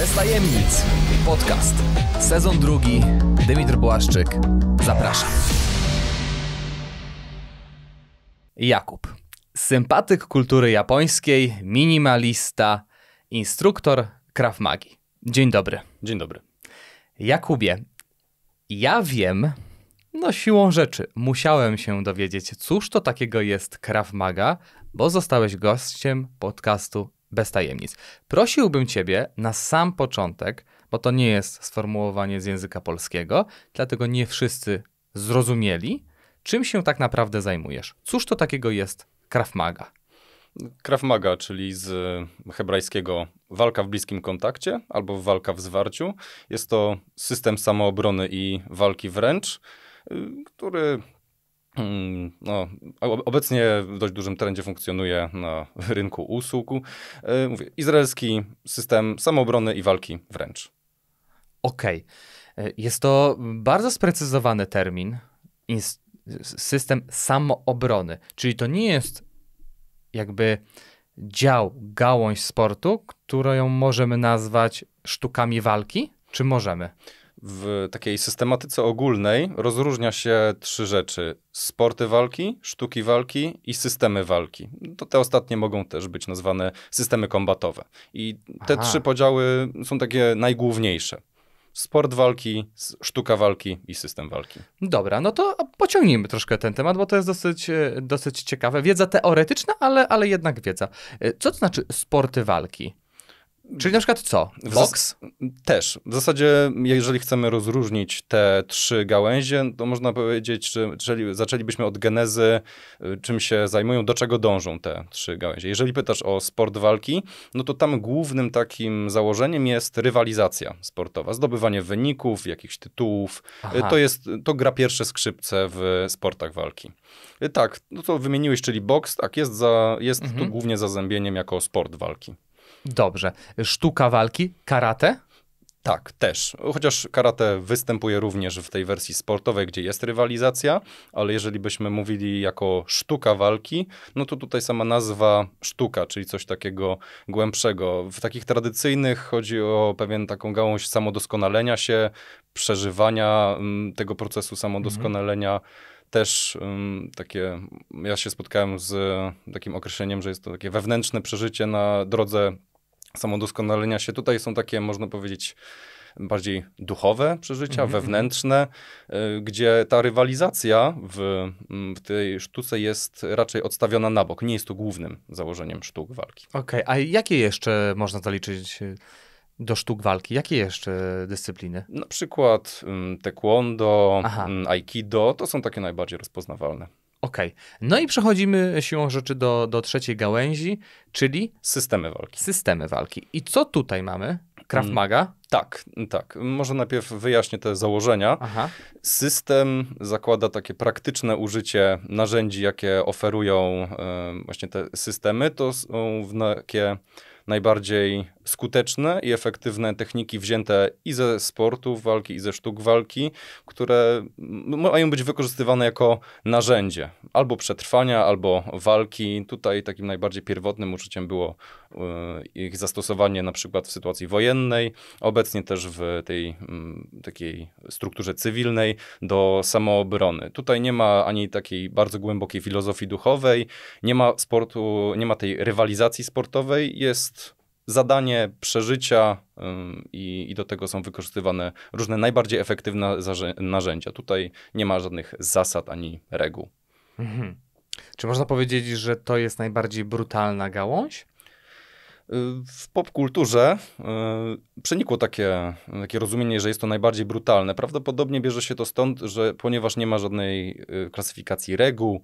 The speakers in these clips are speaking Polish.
Bez tajemnic. Podcast. Sezon drugi. Dymitr Błaszczyk. Zapraszam. Jakub. Sympatyk kultury japońskiej, minimalista, instruktor Krav Magi. Dzień dobry. Dzień dobry. Jakubie, ja wiem, no siłą rzeczy, musiałem się dowiedzieć, cóż to takiego jest Krav Maga, bo zostałeś gościem podcastu bez tajemnic. Prosiłbym Ciebie na sam początek, bo to nie jest sformułowanie z języka polskiego, dlatego nie wszyscy zrozumieli, czym się tak naprawdę zajmujesz. Cóż to takiego jest krafmaga? Krafmaga, czyli z hebrajskiego walka w bliskim kontakcie albo walka w zwarciu. Jest to system samoobrony i walki wręcz, y, który Mm, no, obecnie w dość dużym trendzie funkcjonuje na rynku usług e, mówię, izraelski system samoobrony i walki wręcz. Okej. Okay. E, jest to bardzo sprecyzowany termin. system samoobrony. Czyli to nie jest jakby dział, gałąź sportu, którą możemy nazwać sztukami walki? Czy możemy? w takiej systematyce ogólnej rozróżnia się trzy rzeczy: sporty walki, sztuki walki i systemy walki. To te ostatnie mogą też być nazwane systemy kombatowe. I te Aha. trzy podziały są takie najgłówniejsze. Sport walki, sztuka walki i system walki. Dobra, no to pociągnijmy troszkę ten temat, bo to jest dosyć, e, dosyć ciekawe. Wiedza teoretyczna, ale, ale jednak wiedza. E, co to znaczy sporty walki? Czyli na przykład co? W Też. W zasadzie, jeżeli chcemy rozróżnić te trzy gałęzie, to można powiedzieć, że jeżeli zaczęlibyśmy od genezy, y, czym się zajmują, do czego dążą te trzy gałęzie. Jeżeli pytasz o sport walki, no to tam głównym takim założeniem jest rywalizacja sportowa, zdobywanie wyników, jakichś tytułów. Y, Aha. To jest, to gra pierwsze skrzypce w sportach walki. Y, tak, no to wymieniłeś, czyli boks, tak, jest, za, jest mhm. tu głównie zazębieniem jako sport walki. Dobrze. Sztuka walki, karate? Tak, też. Chociaż karate występuje również w tej wersji sportowej, gdzie jest rywalizacja, ale jeżeli byśmy mówili jako sztuka walki, no to tutaj sama nazwa sztuka, czyli coś takiego głębszego. W takich tradycyjnych chodzi o pewien taką gałąź samodoskonalenia się, przeżywania mm, tego procesu samodoskonalenia. Mhm też um, takie, ja się spotkałem z takim określeniem, że jest to takie wewnętrzne przeżycie na drodze samodoskonalenia się. Tutaj są takie, można powiedzieć, bardziej duchowe przeżycia, mm -hmm. wewnętrzne, y, gdzie ta rywalizacja w, mm, w, tej sztuce jest raczej odstawiona na bok. Nie jest to głównym założeniem sztuk walki. Okej, okay. a jakie jeszcze można zaliczyć? Y, do sztuk walki. Jakie jeszcze dyscypliny? Na przykład mm, taekwondo, Aha. Mm, aikido. To są takie najbardziej rozpoznawalne. Okej. Okay. No i przechodzimy siłą rzeczy do, do trzeciej gałęzi, czyli systemy walki. Systemy walki. I co tutaj mamy? Krav mm. Maga? Tak, tak. Może najpierw wyjaśnię te założenia. Aha. System zakłada takie praktyczne użycie narzędzi, jakie oferują e, właśnie te systemy. To są takie najbardziej skuteczne i efektywne techniki wzięte i ze sportów walki, i ze sztuk walki, które mają być wykorzystywane jako narzędzie albo przetrwania, albo walki. Tutaj takim najbardziej pierwotnym uczuciem było y, ich zastosowanie na przykład w sytuacji wojennej, obecnie też w tej takiej strukturze cywilnej do samoobrony. Tutaj nie ma ani takiej bardzo głębokiej filozofii duchowej, nie ma sportu, nie ma tej rywalizacji sportowej, jest zadanie przeżycia i, i do tego są wykorzystywane różne najbardziej efektywne narzędzia. Tutaj nie ma żadnych zasad ani reguł. Mhm. Czy można powiedzieć, że to jest najbardziej brutalna gałąź? Y, w popkulturze y, przenikło takie, takie rozumienie, że jest to najbardziej brutalne. Prawdopodobnie bierze się to stąd, że ponieważ nie ma żadnej y, klasyfikacji reguł,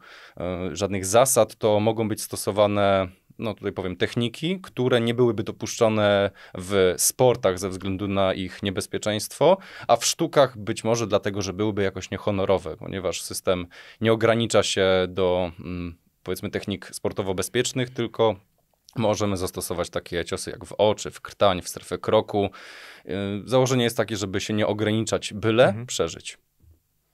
y, żadnych zasad, to mogą być stosowane no tutaj powiem, techniki, które nie byłyby dopuszczone w sportach ze względu na ich niebezpieczeństwo, a w sztukach być może dlatego, że byłyby jakoś niehonorowe, ponieważ system nie ogranicza się do mm, powiedzmy technik sportowo-bezpiecznych, tylko Możemy zastosować takie ciosy jak w oczy, w krtań, w strefę kroku. Yy, założenie jest takie, żeby się nie ograniczać, byle mhm. przeżyć.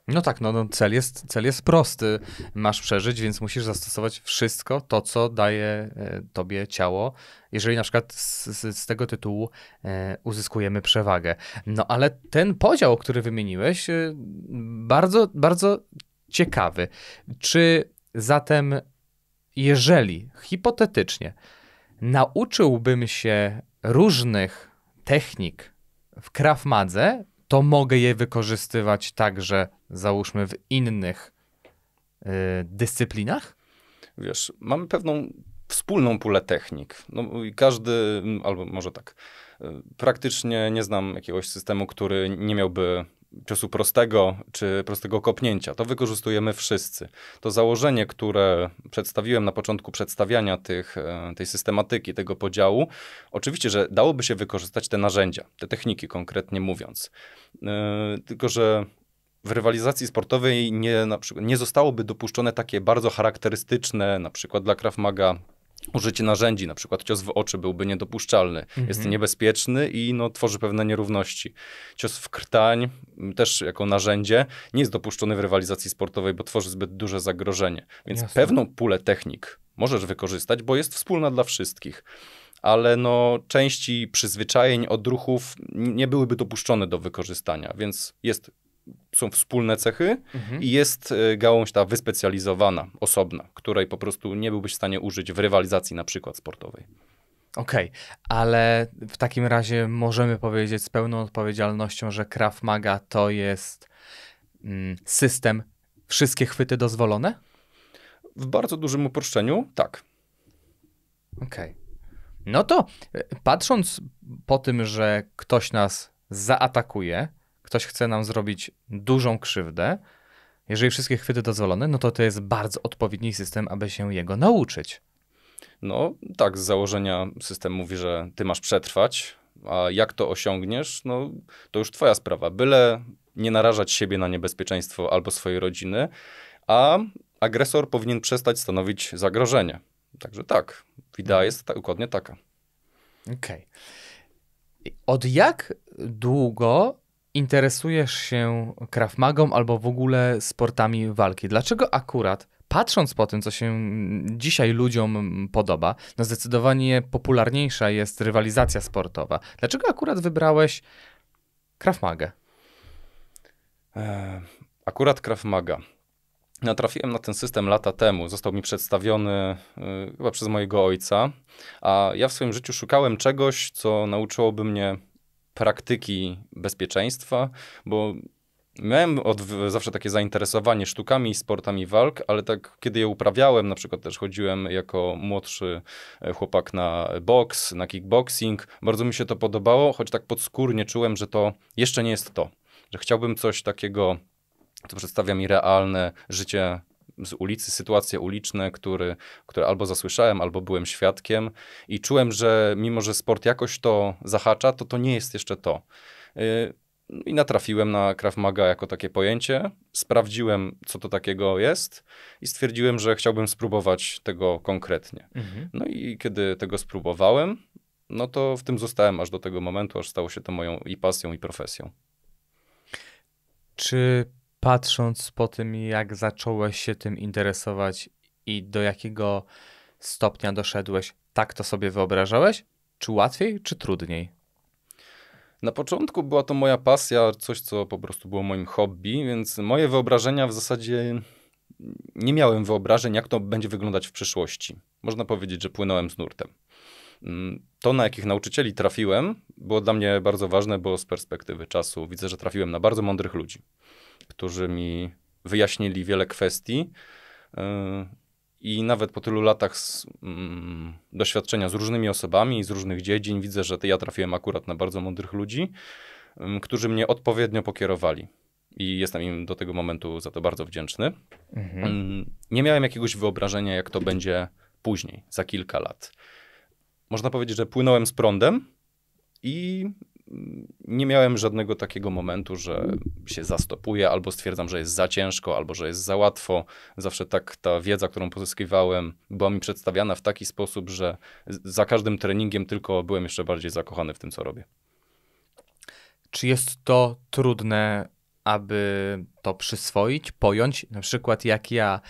No tak, no, no, cel, jest, cel jest prosty. Masz przeżyć, więc musisz zastosować wszystko to, co daje e, tobie ciało, jeżeli na przykład z, z, tego tytułu e, uzyskujemy przewagę. No ale ten podział, który wymieniłeś, e, bardzo, bardzo ciekawy. Czy zatem, jeżeli hipotetycznie nauczyłbym się różnych technik w Krav to mogę je wykorzystywać także, załóżmy, w innych y, dyscyplinach? Wiesz, mamy pewną wspólną pulę technik. No, każdy, albo może tak, y, praktycznie nie znam jakiegoś systemu, który nie miałby ciosu prostego czy prostego kopnięcia. To wykorzystujemy wszyscy. To założenie, które przedstawiłem na początku przedstawiania tych, e, tej systematyki, tego podziału, oczywiście, że dałoby się wykorzystać te narzędzia, te techniki konkretnie mówiąc. Yy, tylko, że w rywalizacji sportowej nie, na przykład, nie zostałoby dopuszczone takie bardzo charakterystyczne, na przykład dla Krav Maga, Użycie narzędzi, na przykład cios w oczy byłby niedopuszczalny, mhm. jest niebezpieczny i no, tworzy pewne nierówności. Cios w krtań, też jako narzędzie, nie jest dopuszczony w rywalizacji sportowej, bo tworzy zbyt duże zagrożenie. Więc Jasne. pewną pulę technik możesz wykorzystać, bo jest wspólna dla wszystkich ale no, części przyzwyczajeń, odruchów nie byłyby dopuszczone do wykorzystania, więc jest są wspólne cechy mhm. i jest e, gałąź ta wyspecjalizowana, osobna, której po prostu nie byłbyś w stanie użyć w rywalizacji na przykład sportowej. Okej, okay. ale w takim razie możemy powiedzieć z pełną odpowiedzialnością, że Krav Maga to jest mm, system wszystkie chwyty dozwolone? W bardzo dużym uproszczeniu, tak. Okej. Okay. No to e, patrząc po tym, że ktoś nas zaatakuje, ktoś chce nam zrobić dużą krzywdę, jeżeli wszystkie chwyty dozwolone, no to to jest bardzo odpowiedni system, aby się jego nauczyć. No tak, z założenia system mówi, że ty masz przetrwać, a jak to osiągniesz, no to już twoja sprawa. Byle nie narażać siebie na niebezpieczeństwo albo swojej rodziny, a agresor powinien przestać stanowić zagrożenie. Także tak, idea mhm. jest ta, dokładnie taka. Okej. Okay. Od jak długo interesujesz się krawmagą albo w ogóle sportami walki. Dlaczego akurat, patrząc po tym, co się dzisiaj ludziom podoba, no zdecydowanie popularniejsza jest rywalizacja sportowa. Dlaczego akurat wybrałeś krawmagę? E, akurat krawmaga. Natrafiłem na ten system lata temu. Został mi przedstawiony y, chyba przez mojego ojca, a ja w swoim życiu szukałem czegoś, co nauczyłoby mnie praktyki bezpieczeństwa, bo Miałem od, zawsze takie zainteresowanie sztukami i sportami walk, ale tak kiedy je uprawiałem, na przykład też chodziłem jako młodszy e, chłopak na boks, na kickboxing, bardzo mi się to podobało, choć tak podskórnie czułem, że to jeszcze nie jest to, że chciałbym coś takiego, co przedstawia mi realne życie z ulicy sytuacje uliczne, który, które albo zasłyszałem, albo byłem świadkiem i czułem, że mimo, że sport jakoś to zahacza, to to nie jest jeszcze to. Yy, I natrafiłem na Krav Maga jako takie pojęcie, sprawdziłem, co to takiego jest i stwierdziłem, że chciałbym spróbować tego konkretnie. Mhm. No i kiedy tego spróbowałem, no to w tym zostałem aż do tego momentu, aż stało się to moją i pasją, i profesją. Czy patrząc po tym, jak zacząłeś się tym interesować i do jakiego stopnia doszedłeś, tak to sobie wyobrażałeś? Czy łatwiej, czy trudniej? Na początku była to moja pasja, coś, co po prostu było moim hobby, więc moje wyobrażenia w zasadzie nie miałem wyobrażeń, jak to będzie wyglądać w przyszłości. Można powiedzieć, że płynąłem z nurtem. Mm, to, na jakich nauczycieli trafiłem, było dla mnie bardzo ważne, bo z perspektywy czasu widzę, że trafiłem na bardzo mądrych ludzi którzy mi wyjaśnili wiele kwestii. Y, I nawet po tylu latach z, mm, doświadczenia z różnymi osobami z różnych dziedzin widzę, że ja trafiłem akurat na bardzo mądrych ludzi, mm, którzy mnie odpowiednio pokierowali. I jestem im do tego momentu za to bardzo wdzięczny. Mhm. Mm, nie miałem jakiegoś wyobrażenia, jak to będzie później, za kilka lat. Można powiedzieć, że płynąłem z prądem i nie miałem żadnego takiego momentu, że się zastopuję, albo stwierdzam, że jest za ciężko, albo że jest za łatwo. Zawsze tak ta wiedza, którą pozyskiwałem, była mi przedstawiana w taki sposób, że za każdym treningiem tylko byłem jeszcze bardziej zakochany w tym, co robię. Czy jest to trudne aby to przyswoić, pojąć. Na przykład jak ja,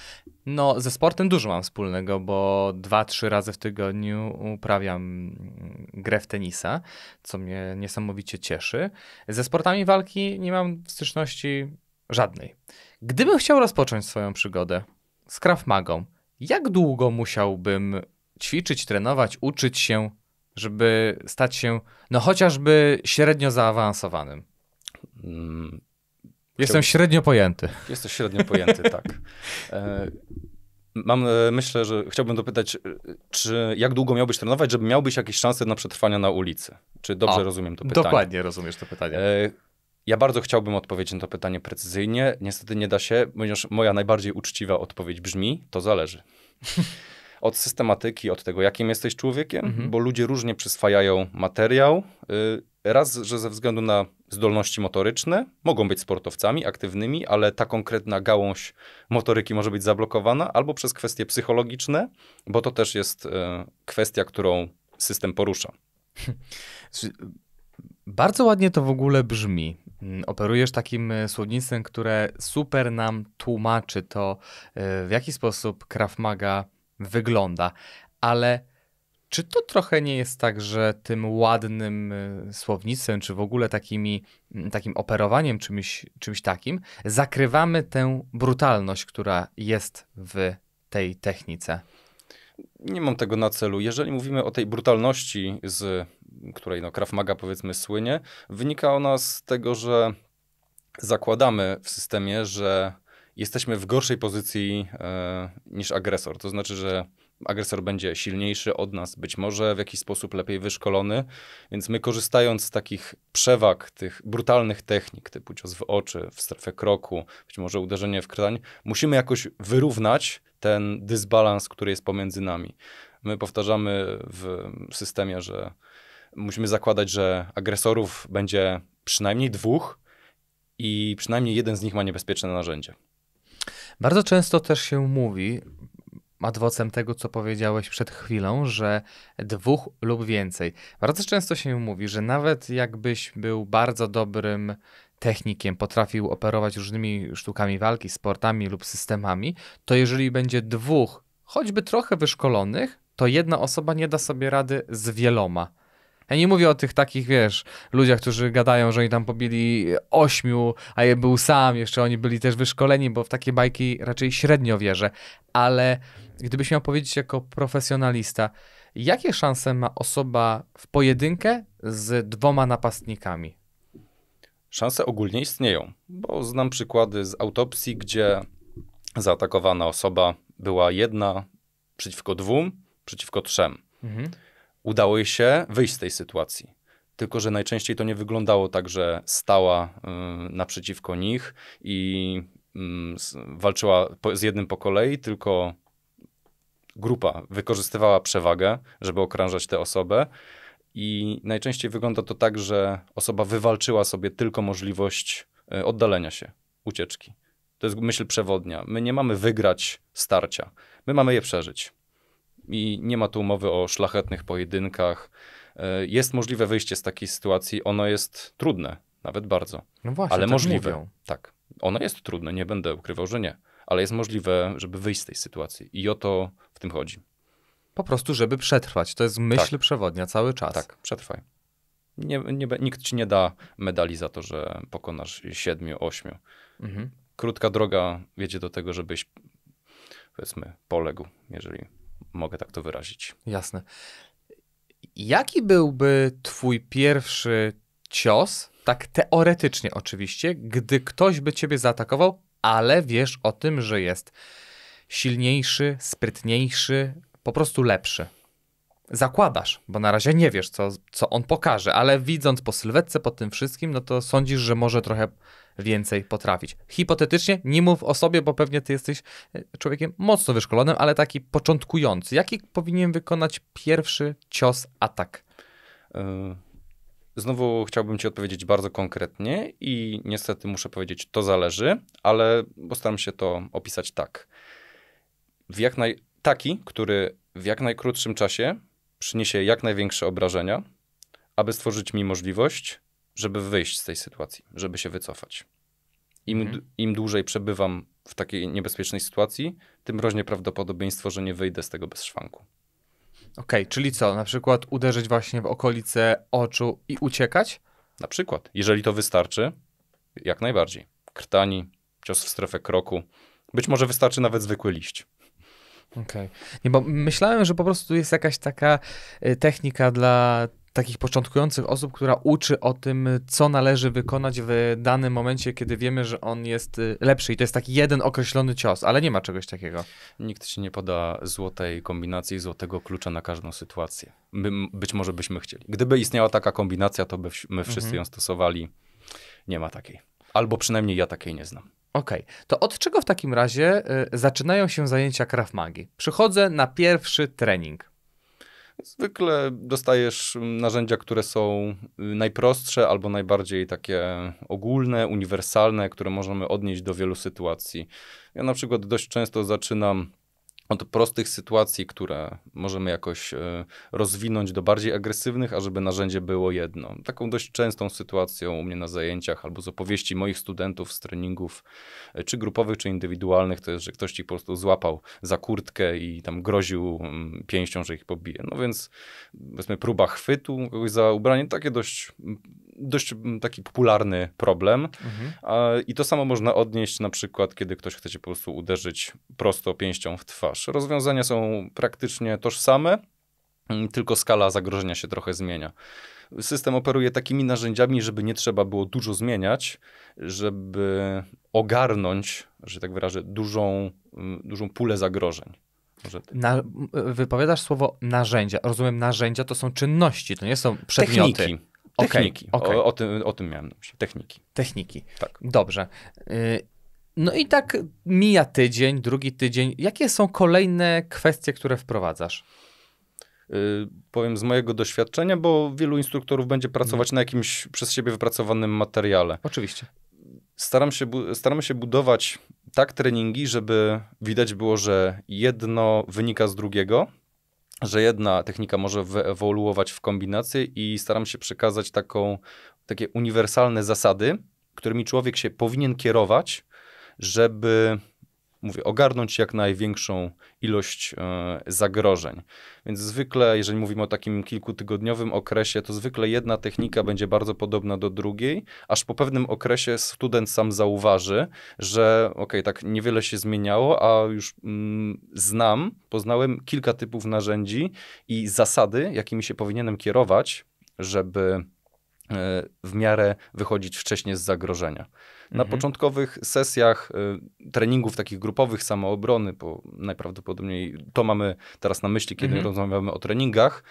no ze sportem dużo mam wspólnego, bo dwa, trzy razy w tygodniu uprawiam mm, grę w tenisa, co mnie niesamowicie cieszy. Ze sportami walki nie mam styczności żadnej. Gdybym chciał rozpocząć swoją przygodę z Krav Magą, jak długo musiałbym ćwiczyć, trenować, uczyć się, żeby stać się, no chociażby średnio zaawansowanym? Mm, Jestem średnio pojęty. Jesteś średnio pojęty, tak. E, mam, e, myślę, że chciałbym dopytać, e, czy jak długo miałbyś trenować, żeby miałbyś jakieś szanse na przetrwanie na ulicy? Czy dobrze rozumiem to pytanie? Dokładnie rozumiesz to pytanie. Ja bardzo chciałbym odpowiedzieć na to pytanie precyzyjnie. Niestety nie da się, ponieważ moja najbardziej uczciwa odpowiedź brzmi: to zależy. Od systematyki, od tego, jakim jesteś człowiekiem, mhm. bo ludzie różnie przyswajają materiał. Raz, że ze względu na zdolności motoryczne, mogą być sportowcami aktywnymi, ale ta konkretna gałąź motoryki może być zablokowana, albo przez kwestie psychologiczne, bo to też jest e, kwestia, którą system porusza. Bardzo ładnie to w ogóle brzmi. Mm, operujesz takim e, słownictwem, które super nam tłumaczy to, e, w jaki sposób Krav wygląda, ale czy to trochę nie jest tak, że tym ładnym y, słownictwem, czy w ogóle takimi, mm, takim operowaniem czymś, czymś takim, zakrywamy tę brutalność, która jest w tej technice? Nie mam tego na celu. Jeżeli mówimy o tej brutalności, z której no, Krav Maga powiedzmy słynie, wynika ona z tego, że zakładamy w systemie, że jesteśmy w gorszej pozycji e, niż agresor. To znaczy, że agresor będzie silniejszy od nas, być może w jakiś sposób lepiej wyszkolony, więc my korzystając z takich przewag, tych brutalnych technik, typu cios w oczy, w strefę kroku, być może uderzenie w krtań, musimy jakoś wyrównać ten dysbalans, który jest pomiędzy nami. My powtarzamy w systemie, że musimy zakładać, że agresorów będzie przynajmniej dwóch i przynajmniej jeden z nich ma niebezpieczne narzędzie. Bardzo często też się mówi, adwocem tego, co powiedziałeś przed chwilą, że dwóch lub więcej. Bardzo często się mówi, że nawet jakbyś był bardzo dobrym technikiem, potrafił operować różnymi sztukami walki, sportami lub systemami, to jeżeli będzie dwóch, choćby trochę wyszkolonych, to jedna osoba nie da sobie rady z wieloma. Ja nie mówię o tych takich, wiesz, ludziach, którzy gadają, że oni tam pobili ośmiu, a je był sam, jeszcze oni byli też wyszkoleni, bo w takie bajki raczej średnio wierzę, ale Gdybyś miał powiedzieć jako profesjonalista, jakie szanse ma osoba w pojedynkę z dwoma napastnikami? Szanse ogólnie istnieją, bo znam przykłady z autopsji, gdzie zaatakowana osoba była jedna przeciwko dwóm, przeciwko trzem. Mhm. Udało jej się wyjść z tej sytuacji. Tylko, że najczęściej to nie wyglądało tak, że stała y, naprzeciwko nich i mm, walczyła z jednym po kolei, tylko grupa wykorzystywała przewagę, żeby okrążać tę osobę. I najczęściej wygląda to tak, że osoba wywalczyła sobie tylko możliwość e, oddalenia się, ucieczki. To jest myśl przewodnia. My nie mamy wygrać starcia, my mamy je przeżyć. I nie ma tu mowy o szlachetnych pojedynkach. E, jest możliwe wyjście z takiej sytuacji, ono jest trudne, nawet bardzo. No właśnie, ale tak możliwe. Mówią. Tak, ono jest trudne, nie będę ukrywał, że nie ale jest możliwe, żeby wyjść z tej sytuacji. I o to w tym chodzi. Po prostu, żeby przetrwać. To jest myśl tak. przewodnia cały czas. Tak, przetrwaj. Nie, nie, nikt ci nie da medali za to, że pokonasz siedmiu, ośmiu. Mhm. Krótka droga wiedzie do tego, żebyś powiedzmy poległ, jeżeli mogę tak to wyrazić. Jasne. Jaki byłby twój pierwszy cios, tak teoretycznie oczywiście, gdy ktoś by ciebie zaatakował ale wiesz o tym, że jest silniejszy, sprytniejszy, po prostu lepszy. Zakładasz, bo na razie nie wiesz, co, co on pokaże, ale widząc po sylwetce, po tym wszystkim, no to sądzisz, że może trochę więcej potrafić. Hipotetycznie nie mów o sobie, bo pewnie ty jesteś e, człowiekiem mocno wyszkolonym, ale taki początkujący. Jaki powinien wykonać pierwszy cios atak? Y Znowu chciałbym Ci odpowiedzieć bardzo konkretnie i niestety muszę powiedzieć, to zależy, ale postaram się to opisać tak. W jak naj... Taki, który w jak najkrótszym czasie przyniesie jak największe obrażenia, aby stworzyć mi możliwość, żeby wyjść z tej sytuacji, żeby się wycofać. Im, mhm. im dłużej przebywam w takiej niebezpiecznej sytuacji, tym rośnie prawdopodobieństwo, że nie wyjdę z tego bez szwanku. Okej, okay, czyli co? Na przykład uderzyć właśnie w okolice oczu i uciekać? Na przykład, jeżeli to wystarczy, jak najbardziej. Krtani, cios w strefę kroku. Być może wystarczy nawet zwykły liść. Okej. Okay. Nie, bo myślałem, że po prostu jest jakaś taka y, technika dla takich początkujących osób, która uczy o tym, co należy wykonać w danym momencie, kiedy wiemy, że on jest y, lepszy. I to jest taki jeden określony cios, ale nie ma czegoś takiego. Nikt ci nie poda złotej kombinacji, złotego klucza na każdą sytuację. My, być może byśmy chcieli. Gdyby istniała taka kombinacja, to by my wszyscy mhm. ją stosowali. Nie ma takiej. Albo przynajmniej ja takiej nie znam. Okej, okay. to od czego w takim razie y, zaczynają się zajęcia krawmagi? Przychodzę na pierwszy trening. Zwykle dostajesz mm, narzędzia, które są y, najprostsze albo najbardziej takie ogólne, uniwersalne, które możemy odnieść do wielu sytuacji. Ja na przykład dość często zaczynam od prostych sytuacji, które możemy jakoś e, rozwinąć do bardziej agresywnych, ażeby narzędzie było jedno. Taką dość częstą sytuacją u mnie na zajęciach albo z opowieści moich studentów z treningów, e, czy grupowych, czy indywidualnych, to jest, że ktoś ci po prostu złapał za kurtkę i tam groził mm, pięścią, że ich pobije. No więc mm, powiedzmy próba chwytu za ubranie, takie dość mm, dość mm, taki popularny problem. Mhm. I to samo można odnieść na przykład, kiedy ktoś chce cię po prostu uderzyć prosto pięścią w twarz. Rozwiązania są praktycznie tożsame, mm, tylko skala zagrożenia się trochę zmienia. System operuje takimi narzędziami, żeby nie trzeba było dużo zmieniać, żeby ogarnąć, że tak wyrażę, dużą, mm, dużą pulę zagrożeń. Na, wypowiadasz słowo narzędzia. Rozumiem, narzędzia to są czynności, to nie są przedmioty. Techniki. Techniki. Okay, okay. O, o, tym, o tym miałem na myśli. Techniki. Techniki. Tak. Dobrze. Y, no i tak mija tydzień, drugi tydzień. Jakie są kolejne kwestie, które wprowadzasz? Y, powiem z mojego doświadczenia, bo wielu instruktorów będzie mhm. pracować no. na jakimś przez siebie wypracowanym materiale. Oczywiście. Staram się, staramy się budować tak treningi, żeby widać było, że jedno wynika z drugiego, że jedna technika może ewoluować w kombinacji i staram się przekazać taką, takie uniwersalne zasady, którymi człowiek się powinien kierować, żeby mówię, ogarnąć jak największą ilość e, zagrożeń. Więc zwykle, jeżeli mówimy o takim kilkutygodniowym okresie, to zwykle jedna technika będzie bardzo podobna do drugiej, aż po pewnym okresie student sam zauważy, że okej, okay, tak niewiele się zmieniało, a już mm, znam, poznałem kilka typów narzędzi i zasady, jakimi się powinienem kierować, żeby e, w miarę wychodzić wcześniej z zagrożenia. Na mhm. początkowych sesjach y, treningów takich grupowych samoobrony, bo najprawdopodobniej to mamy teraz na myśli, kiedy mhm. rozmawiamy o treningach,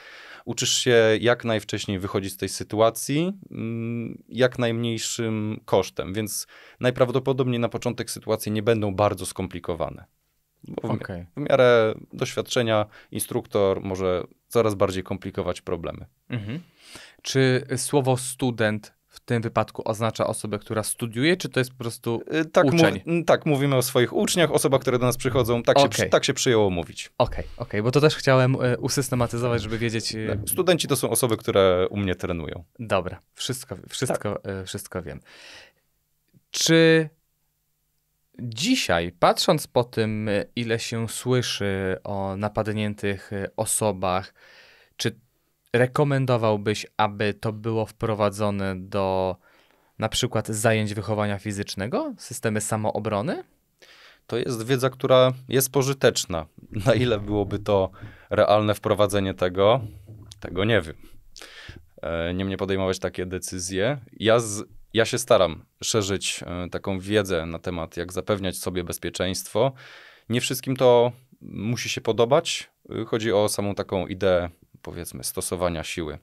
uczysz się jak najwcześniej wychodzić z tej sytuacji, mm, jak najmniejszym kosztem, więc najprawdopodobniej na początek sytuacje nie będą bardzo skomplikowane. Bo w, okay. w miarę doświadczenia instruktor może coraz bardziej komplikować problemy. Mhm. Czy słowo student tym wypadku oznacza osobę, która studiuje, czy to jest po prostu y, tak, uczeń? Mu, tak, mówimy o swoich uczniach, osoba, które do nas przychodzą, tak, okay. się, tak się przyjęło mówić. Okej, okay, okay, bo to też chciałem y, usystematyzować, żeby wiedzieć... Y, tak, studenci to są osoby, które u mnie trenują. Dobra, wszystko, wszystko, tak. wszystko wiem. Czy dzisiaj, patrząc po tym, ile się słyszy o napadniętych osobach, czy rekomendowałbyś, aby to było wprowadzone do na przykład zajęć wychowania fizycznego, systemy samoobrony? To jest wiedza, która jest pożyteczna. Na ile byłoby to realne wprowadzenie tego, tego nie wiem. E, Niemniej podejmować takie decyzje. Ja, z, ja się staram szerzyć e, taką wiedzę na temat, jak zapewniać sobie bezpieczeństwo. Nie wszystkim to musi się podobać. E, chodzi o samą taką ideę powiedzmy stosowania siły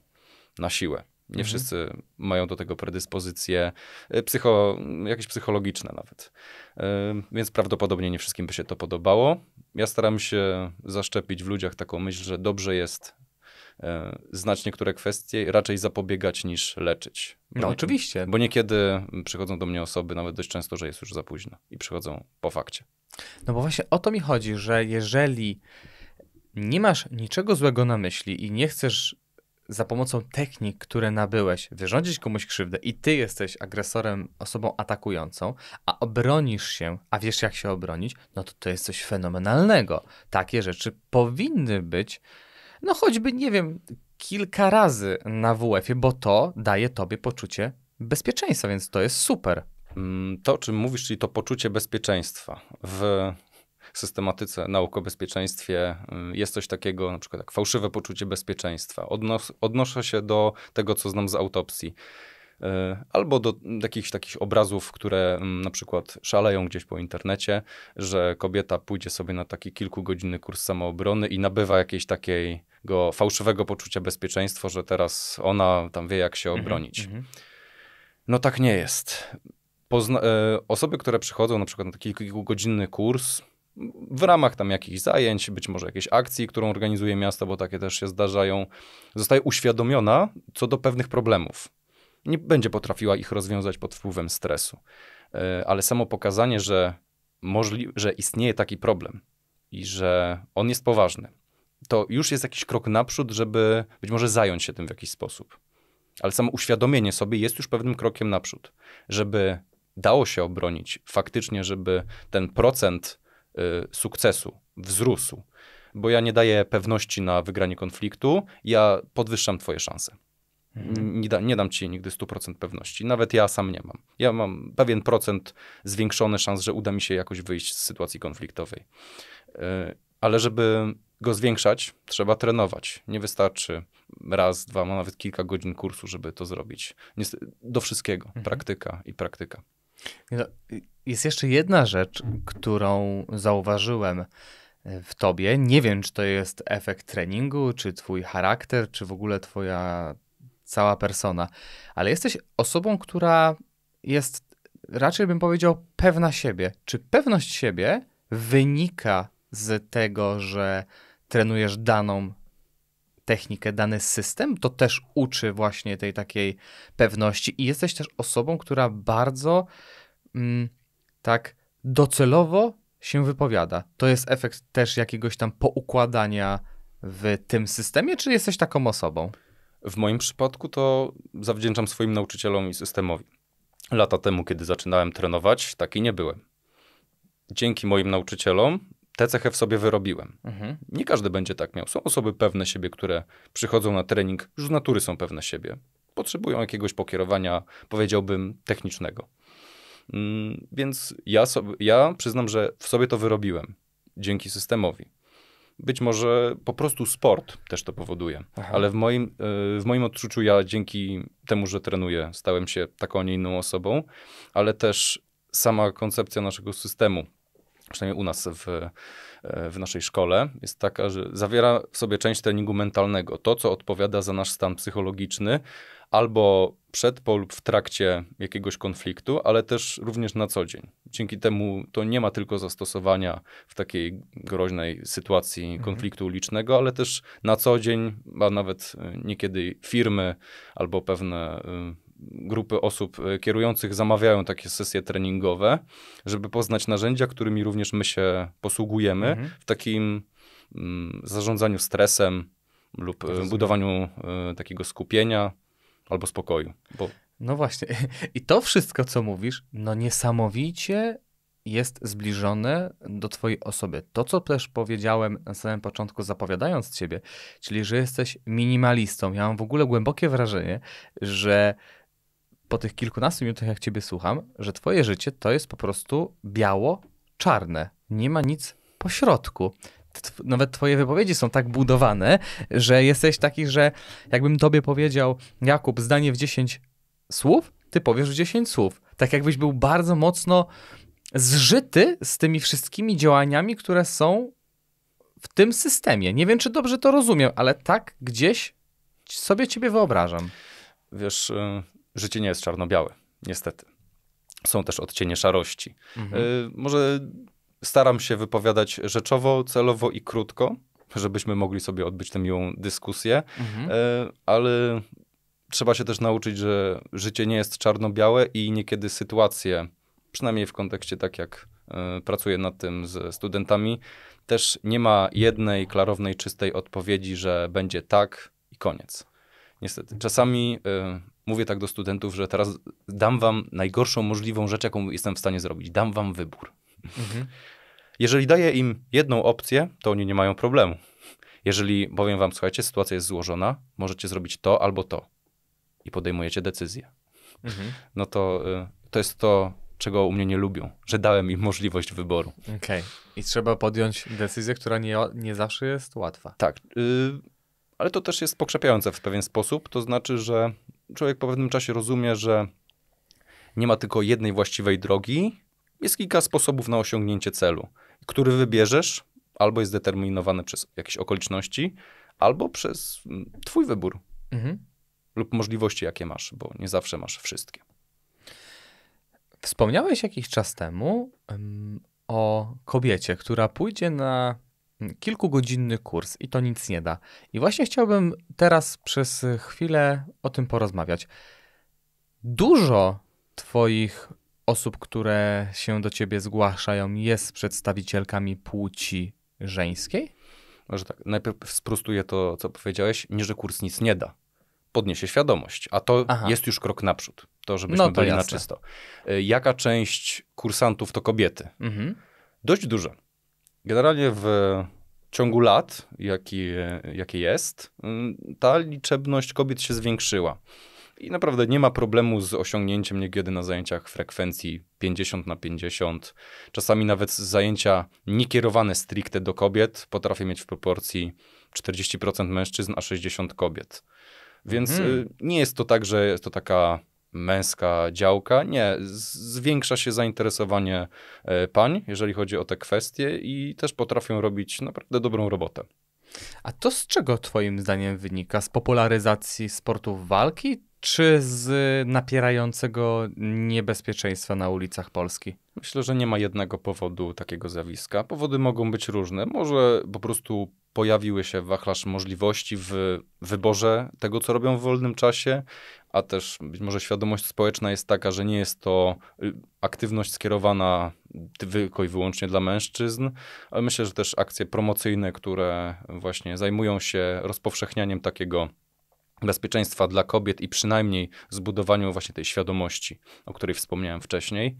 na siłę. Nie mhm. wszyscy mają do tego predyspozycje e, psycho, jakieś psychologiczne nawet. E, więc prawdopodobnie nie wszystkim by się to podobało. Ja staram się zaszczepić w ludziach taką myśl, że dobrze jest e, znać niektóre kwestie, raczej zapobiegać niż leczyć. Bo no nie, oczywiście. Bo niekiedy przychodzą do mnie osoby, nawet dość często, że jest już za późno i przychodzą po fakcie. No bo właśnie o to mi chodzi, że jeżeli nie masz niczego złego na myśli i nie chcesz za pomocą technik, które nabyłeś, wyrządzić komuś krzywdę i ty jesteś agresorem, osobą atakującą, a obronisz się, a wiesz jak się obronić, no to to jest coś fenomenalnego. Takie rzeczy powinny być, no choćby, nie wiem, kilka razy na WF-ie, bo to daje tobie poczucie bezpieczeństwa, więc to jest super. Mm, to, o czym mówisz, czyli to poczucie bezpieczeństwa. W systematyce nauk o bezpieczeństwie mm, jest coś takiego, na przykład jak fałszywe poczucie bezpieczeństwa. Odnos odnoszę się do tego, co znam z autopsji. E, albo do jakichś takich obrazów, które mm, na przykład szaleją gdzieś po internecie, że kobieta pójdzie sobie na taki kilkugodzinny kurs samoobrony i nabywa jakiejś takiego fałszywego poczucia bezpieczeństwa, że teraz ona tam wie, jak się mhm, obronić. Mhm. No tak nie jest. Pozna e, osoby, które przychodzą na przykład na taki kilkugodzinny kurs, w ramach tam jakichś zajęć, być może jakiejś akcji, którą organizuje miasto, bo takie też się zdarzają, zostaje uświadomiona co do pewnych problemów. Nie będzie potrafiła ich rozwiązać pod wpływem stresu, e, ale samo pokazanie, że, możli- że istnieje taki problem i że on jest poważny, to już jest jakiś krok naprzód, żeby być może zająć się tym w jakiś sposób. Ale samo uświadomienie sobie jest już pewnym krokiem naprzód, żeby dało się obronić faktycznie, żeby ten procent Y, sukcesu, wzrósł, bo ja nie daję pewności na wygranie konfliktu, ja podwyższam twoje szanse. Mhm. Nie, da, nie, dam ci nigdy 100% pewności. Nawet ja sam nie mam. Ja mam pewien procent zwiększony szans, że uda mi się jakoś wyjść z sytuacji konfliktowej. Y, ale żeby go zwiększać, trzeba trenować. Nie wystarczy raz, dwa, ma no nawet kilka godzin kursu, żeby to zrobić. Niestety, do wszystkiego mhm. praktyka i praktyka. Jest jeszcze jedna rzecz, którą zauważyłem e, w tobie. Nie wiem, czy to jest efekt treningu, czy twój charakter, czy w ogóle twoja cała persona, ale jesteś osobą, która jest raczej bym powiedział pewna siebie. Czy pewność siebie wynika z tego, że trenujesz daną technikę, dany system, to też uczy właśnie tej takiej pewności i jesteś też osobą, która bardzo mm, tak docelowo się wypowiada. To jest efekt też jakiegoś tam poukładania w tym systemie, czy jesteś taką osobą? W moim przypadku to zawdzięczam swoim nauczycielom i systemowi. Lata temu, kiedy zaczynałem trenować, taki nie byłem. Dzięki moim nauczycielom te cechy w sobie wyrobiłem. Mhm. Nie każdy będzie tak miał. Są osoby pewne siebie, które przychodzą na trening, już z natury są pewne siebie. Potrzebują jakiegoś pokierowania, powiedziałbym, technicznego. Mm, więc ja, ja przyznam, że w sobie to wyrobiłem dzięki systemowi. Być może po prostu sport też to powoduje, Aha. ale w moim, y, w moim odczuciu ja dzięki temu, że trenuję, stałem się taką, a nie inną osobą, ale też sama koncepcja naszego systemu przynajmniej u nas w, e, w naszej szkole, jest taka, że zawiera w sobie część treningu mentalnego, to co odpowiada za nasz stan psychologiczny, albo przed, po lub w trakcie jakiegoś konfliktu, ale też również na co dzień. Dzięki temu to nie ma tylko zastosowania w takiej groźnej sytuacji mhm. konfliktu ulicznego, ale też na co dzień, a nawet e, niekiedy firmy albo pewne y, grupy osób y, kierujących zamawiają takie sesje treningowe, żeby poznać narzędzia, którymi również my się posługujemy mhm. w takim mm, zarządzaniu stresem lub y, Rozumiem. budowaniu y, takiego skupienia albo spokoju. Bo... No właśnie. I to wszystko, co mówisz, no niesamowicie jest zbliżone do Twojej osoby. To, co też powiedziałem na samym początku, zapowiadając Ciebie, czyli że jesteś minimalistą. Ja mam w ogóle głębokie wrażenie, że po tych kilkunastu minutach, jak ciebie słucham, że twoje życie to jest po prostu biało-czarne. Nie ma nic pośrodku. Tw nawet twoje wypowiedzi są tak budowane, że jesteś taki, że jakbym tobie powiedział, Jakub, zdanie w 10 słów, ty powiesz w 10 słów. Tak jakbyś był bardzo mocno zżyty z tymi wszystkimi działaniami, które są w tym systemie. Nie wiem, czy dobrze to rozumiem, ale tak gdzieś sobie ciebie wyobrażam. Wiesz, y, życie nie jest czarno-białe, niestety. Są też odcienie szarości. Mhm. Y, może staram się wypowiadać rzeczowo, celowo i krótko, żebyśmy mogli sobie odbyć tę miłą dyskusję, mhm. y, ale trzeba się też nauczyć, że życie nie jest czarno-białe i niekiedy sytuacje, przynajmniej w kontekście tak jak y, pracuję nad tym ze studentami, też nie ma jednej klarownej, czystej odpowiedzi, że będzie tak i koniec. Niestety. Czasami y, mówię tak do studentów, że teraz dam wam najgorszą możliwą rzecz, jaką jestem w stanie zrobić. Dam wam wybór. Mhm. Jeżeli daję im jedną opcję, to oni nie mają problemu. Jeżeli powiem wam, słuchajcie, sytuacja jest złożona, możecie zrobić to albo to i podejmujecie decyzję, mhm. no to, y, to jest to, czego u mnie nie lubią, że dałem im możliwość wyboru. Okej. Okay. I trzeba podjąć decyzję, która nie, nie zawsze jest łatwa. Tak. Y, ale to też jest pokrzepiające w pewien sposób. To znaczy, że człowiek po pewnym czasie rozumie, że nie ma tylko jednej właściwej drogi, jest kilka sposobów na osiągnięcie celu, który wybierzesz, albo jest determinowany przez jakieś okoliczności, albo przez mm, twój wybór mhm. lub możliwości, jakie masz, bo nie zawsze masz wszystkie. Wspomniałeś jakiś czas temu um, o kobiecie, która pójdzie na kilkugodzinny kurs i to nic nie da. I właśnie chciałbym teraz przez chwilę o tym porozmawiać. Dużo Twoich osób, które się do Ciebie zgłaszają, jest przedstawicielkami płci żeńskiej? Może tak, najpierw sprostuję to, co powiedziałeś, nie, że kurs nic nie da. Podniesie świadomość, a to Aha. jest już krok naprzód. To, żebyśmy no to byli jasne. na czysto. Y, jaka część kursantów to kobiety? Mhm. Dość dużo. Generalnie w ciągu lat, jaki, jakie jest, mm, ta liczebność kobiet się zwiększyła. I naprawdę nie ma problemu z osiągnięciem niekiedy na zajęciach frekwencji 50 na 50. Czasami nawet zajęcia niekierowane stricte do kobiet potrafię mieć w proporcji 40% mężczyzn, a 60% kobiet. Więc hmm. nie jest to tak, że jest to taka męska działka. Nie, zwiększa się zainteresowanie e, pań, jeżeli chodzi o te kwestie i też potrafią robić naprawdę dobrą robotę. A to z czego Twoim zdaniem wynika? Z popularyzacji sportów walki, czy z napierającego niebezpieczeństwa na ulicach Polski? Myślę, że nie ma jednego powodu takiego zjawiska. Powody mogą być różne. Może po prostu pojawiły się wachlarz możliwości w wyborze tego, co robią w wolnym czasie, a też być może świadomość społeczna jest taka, że nie jest to y, aktywność skierowana tylko i wyłącznie dla mężczyzn, ale myślę, że też akcje promocyjne, które właśnie zajmują się rozpowszechnianiem takiego bezpieczeństwa dla kobiet i przynajmniej zbudowaniu właśnie tej świadomości, o której wspomniałem wcześniej.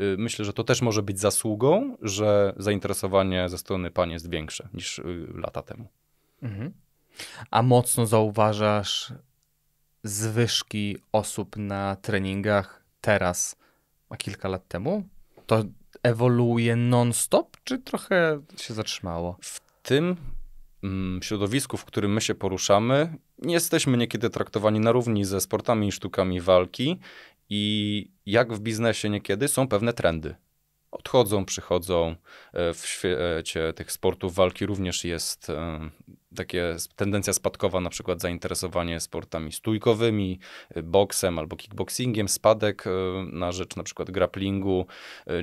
Y, myślę, że to też może być zasługą, że zainteresowanie ze strony pań jest większe niż y, lata temu. Mhm. A mocno zauważasz zwyżki osób na treningach teraz, a kilka lat temu? To ewoluuje non-stop, czy trochę się zatrzymało? W tym mm, środowisku, w którym my się poruszamy, jesteśmy niekiedy traktowani na równi ze sportami i sztukami walki i jak w biznesie niekiedy są pewne trendy. Odchodzą, przychodzą. E, w świecie tych sportów walki również jest e, takie tendencja spadkowa, na przykład zainteresowanie sportami stójkowymi, e, boksem albo kickboxingiem, spadek na rzecz na przykład grapplingu.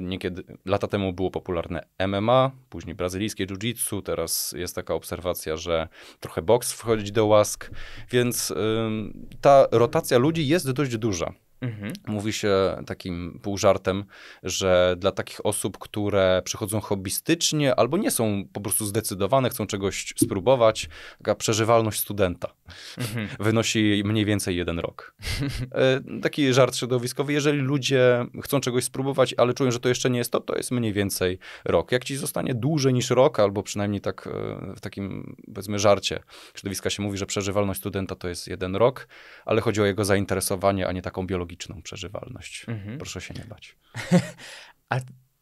Niekiedy lata temu było popularne MMA, później brazylijskie jiu-jitsu, teraz jest taka obserwacja, że trochę boks wchodzi do łask, więc ta rotacja ludzi jest dość duża. Mhm. Mówi się takim półżartem, że dla takich osób, które przychodzą hobbystycznie albo nie są po prostu zdecydowane, chcą czegoś spróbować, taka przeżywalność studenta mhm. wynosi mniej więcej jeden rok. E, taki żart środowiskowy, jeżeli ludzie chcą czegoś spróbować, ale czują, że to jeszcze nie jest to, to jest mniej więcej rok. Jak ci zostanie dłużej niż rok, albo przynajmniej tak e, w takim powiedzmy żarcie środowiska się mówi, że przeżywalność studenta to jest jeden rok, ale chodzi o jego zainteresowanie, a nie taką biologię psychologiczną przeżywalność. Mhm. Proszę się nie bać. A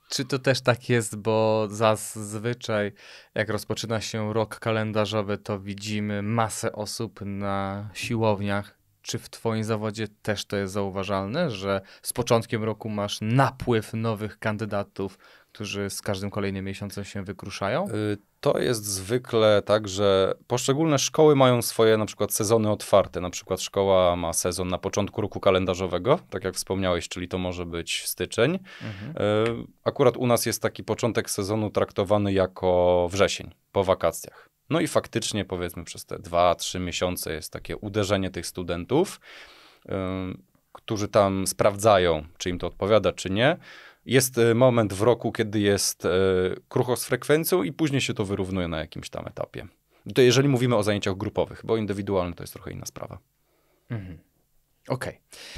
czy to też tak jest, bo zazwyczaj jak rozpoczyna się rok kalendarzowy, to widzimy masę osób na siłowniach. Czy w Twoim zawodzie też to jest zauważalne, że z początkiem roku masz napływ nowych kandydatów, którzy z każdym kolejnym miesiącem się wykruszają? Y to jest zwykle tak, że poszczególne szkoły mają swoje na przykład sezony otwarte. Na przykład szkoła ma sezon na początku roku kalendarzowego, tak jak wspomniałeś, czyli to może być styczeń. Mhm. E, akurat u nas jest taki początek sezonu traktowany jako wrzesień, po wakacjach. No i faktycznie powiedzmy przez te 2-3 miesiące jest takie uderzenie tych studentów, e, którzy tam sprawdzają, czy im to odpowiada, czy nie. Jest e, moment w roku, kiedy jest e, krucho z frekwencją i później się to wyrównuje na jakimś tam etapie. To jeżeli mówimy o zajęciach grupowych, bo indywidualne to jest trochę inna sprawa. Mhm. Okej.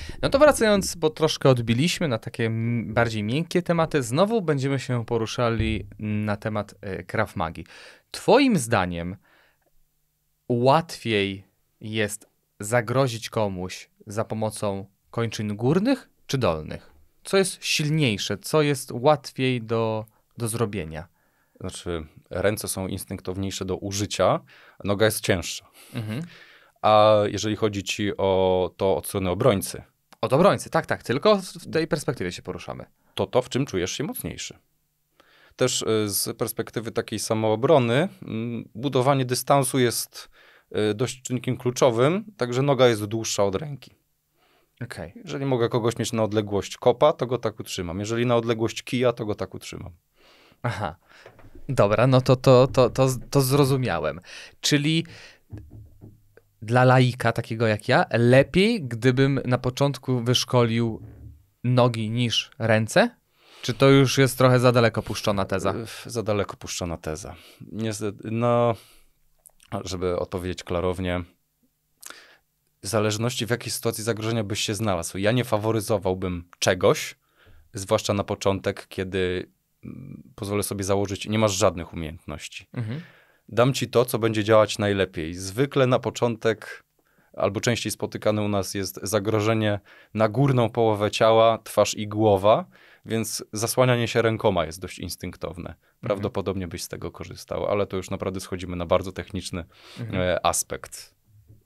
Okay. No to wracając, bo troszkę odbiliśmy na takie bardziej miękkie tematy, znowu będziemy się poruszali na temat e, Krav magii. Twoim zdaniem łatwiej jest zagrozić komuś za pomocą kończyn górnych czy dolnych? co jest silniejsze, co jest łatwiej do, do zrobienia? Znaczy, ręce są instynktowniejsze do użycia, noga jest cięższa. Mhm. A jeżeli chodzi ci o to od strony obrońcy. Od obrońcy, tak, tak, tylko w tej perspektywie się poruszamy. To to, w czym czujesz się mocniejszy. Też y, z perspektywy takiej samoobrony, budowanie dystansu jest y, dość czynnikiem kluczowym, także noga jest dłuższa od ręki. Okay. Jeżeli mogę kogoś mieć na odległość kopa, to go tak utrzymam. Jeżeli na odległość kija, to go tak utrzymam. Aha. Dobra, no to, to, to, to, to zrozumiałem. Czyli dla laika takiego jak ja, lepiej, gdybym na początku wyszkolił nogi niż ręce? Czy to już jest trochę za daleko puszczona teza? Yy, za daleko puszczona teza. Niestety, no, żeby odpowiedzieć klarownie, w zależności w jakiej sytuacji zagrożenia byś się znalazł. Ja nie faworyzowałbym czegoś, zwłaszcza na początek, kiedy mm, pozwolę sobie założyć, nie masz żadnych umiejętności. Mhm. Dam ci to, co będzie działać najlepiej. Zwykle na początek, albo częściej spotykane u nas jest zagrożenie na górną połowę ciała, twarz i głowa, więc zasłanianie się rękoma jest dość instynktowne. Mhm. Prawdopodobnie byś z tego korzystał, ale to już naprawdę schodzimy na bardzo techniczny mhm. E, aspekt.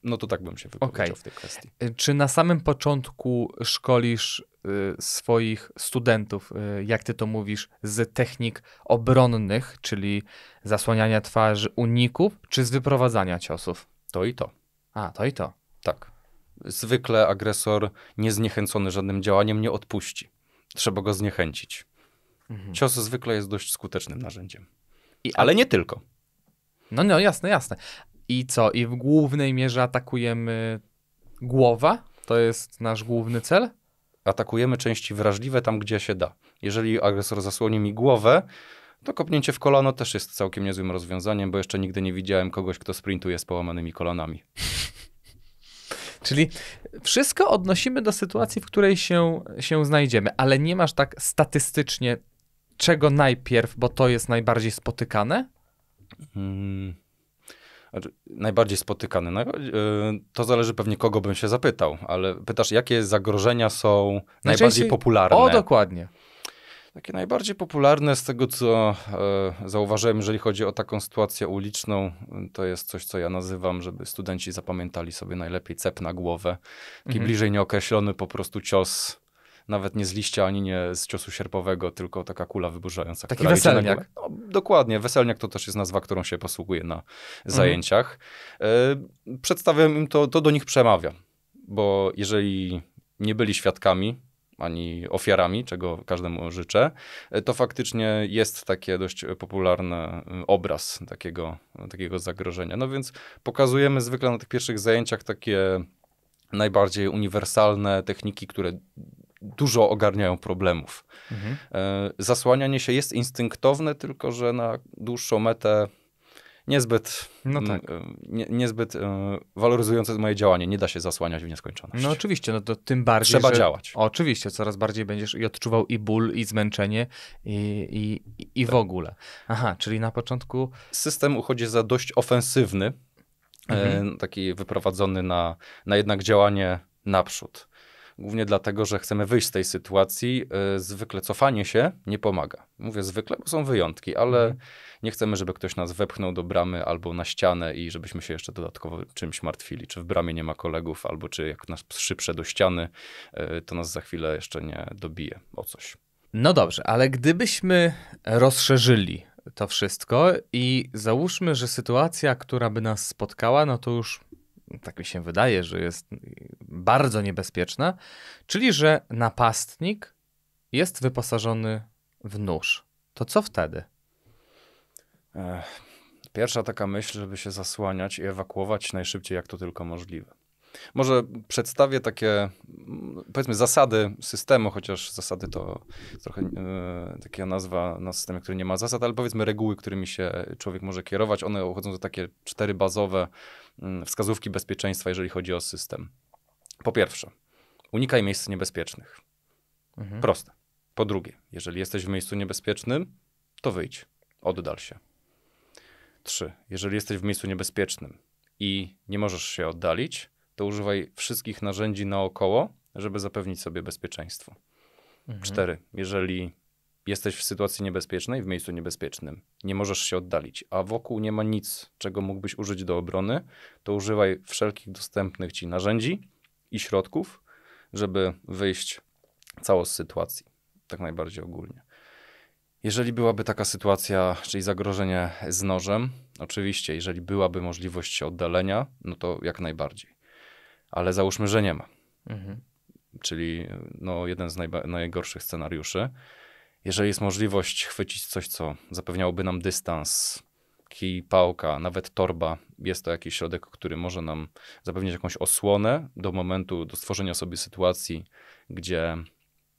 No to tak bym się wypowiedział okay. w tej kwestii. Y, czy na samym początku szkolisz y, swoich studentów, y, jak ty to mówisz, z technik obronnych, czyli zasłaniania twarzy, uników, czy z wyprowadzania ciosów? To i to. A, to i to. Tak. Zwykle agresor niezniechęcony żadnym działaniem nie odpuści. Trzeba go zniechęcić. Mhm. Cios zwykle jest dość skutecznym narzędziem. I, ale nie tylko. No, no, jasne, jasne. I co? I w głównej mierze atakujemy głowa. To jest nasz główny cel. Atakujemy części wrażliwe tam, gdzie się da. Jeżeli agresor zasłoni mi głowę, to kopnięcie w kolano też jest całkiem niezłym rozwiązaniem, bo jeszcze nigdy nie widziałem kogoś, kto sprintuje z połamanymi kolanami. Czyli wszystko odnosimy do sytuacji, w której się, się znajdziemy, ale nie masz tak statystycznie, czego najpierw, bo to jest najbardziej spotykane? Hmm. Znaczy, najbardziej spotykany. No, yy, to zależy pewnie, kogo bym się zapytał, ale pytasz, jakie zagrożenia są najbardziej popularne? O, dokładnie. Takie najbardziej popularne z tego, co e, zauważyłem, jeżeli chodzi o taką sytuację uliczną, to jest coś, co ja nazywam, żeby studenci zapamiętali sobie najlepiej cep na głowę. Taki mhm. bliżej nieokreślony po prostu cios nawet nie z liścia, ani nie z ciosu sierpowego, tylko taka kula wyburzająca. Taki weselniak. no, dokładnie, weselniak to też jest nazwa, którą się posługuje na mhm. zajęciach. Mhm. Y, przedstawiam im to, to do nich przemawia, bo jeżeli nie byli świadkami, ani ofiarami, czego każdemu życzę, e, to faktycznie jest takie dość popularny e, obraz takiego, takiego zagrożenia. No więc pokazujemy zwykle na tych pierwszych zajęciach takie najbardziej uniwersalne techniki, które dużo ogarniają problemów. Mhm. E, zasłanianie się jest instynktowne, tylko że na dłuższą metę niezbyt, no tak. E, nie, niezbyt e, waloryzujące moje działanie. Nie da się zasłaniać w nieskończoność. No oczywiście, no to tym bardziej. Trzeba że, działać. Oczywiście, coraz bardziej będziesz i odczuwał i ból, i zmęczenie, i, i, i tak. w ogóle. Aha, czyli na początku. System uchodzi za dość ofensywny, mhm. taki wyprowadzony na, na jednak działanie naprzód głównie dlatego, że chcemy wyjść z tej sytuacji. Y, zwykle cofanie się nie pomaga. Mówię zwykle, bo są wyjątki, ale mhm. nie chcemy, żeby ktoś nas wepchnął do bramy albo na ścianę i żebyśmy się jeszcze dodatkowo czymś martwili. Czy w bramie nie ma kolegów, albo czy jak nas szybsze do ściany, y, to nas za chwilę jeszcze nie dobije o coś. No dobrze, ale gdybyśmy rozszerzyli to wszystko i załóżmy, że sytuacja, która by nas spotkała, no to już tak mi się wydaje, że jest bardzo niebezpieczna, czyli że napastnik jest wyposażony w nóż. To co wtedy? Pierwsza taka myśl, żeby się zasłaniać i ewakuować najszybciej, jak to tylko możliwe. Może przedstawię takie, mm, powiedzmy, zasady systemu, chociaż zasady to trochę e, taka nazwa na systemie, który nie ma zasad, ale powiedzmy reguły, którymi się człowiek może kierować. One uchodzą za takie cztery bazowe Mm, wskazówki bezpieczeństwa, jeżeli chodzi o system. Po pierwsze, unikaj miejsc niebezpiecznych. Mhm. Proste. Po drugie, jeżeli jesteś w miejscu niebezpiecznym, to wyjdź, oddal się. Trzy, jeżeli jesteś w miejscu niebezpiecznym i nie możesz się oddalić, to używaj wszystkich narzędzi naokoło, żeby zapewnić sobie bezpieczeństwo. Mhm. Cztery, jeżeli jesteś w sytuacji niebezpiecznej, w miejscu niebezpiecznym. Nie możesz się oddalić, a wokół nie ma nic, czego mógłbyś użyć do obrony, to używaj wszelkich dostępnych ci narzędzi i środków, żeby wyjść cało z sytuacji. Tak najbardziej ogólnie. Jeżeli byłaby taka sytuacja, czyli zagrożenie z nożem, oczywiście, jeżeli byłaby możliwość oddalenia, no to jak najbardziej. Ale załóżmy, że nie ma. Mhm. Czyli no, jeden z najgorszych scenariuszy jeżeli jest możliwość chwycić coś, co zapewniałoby nam dystans, kij, pałka, nawet torba, jest to jakiś środek, który może nam zapewnić jakąś osłonę do momentu, do stworzenia sobie sytuacji, gdzie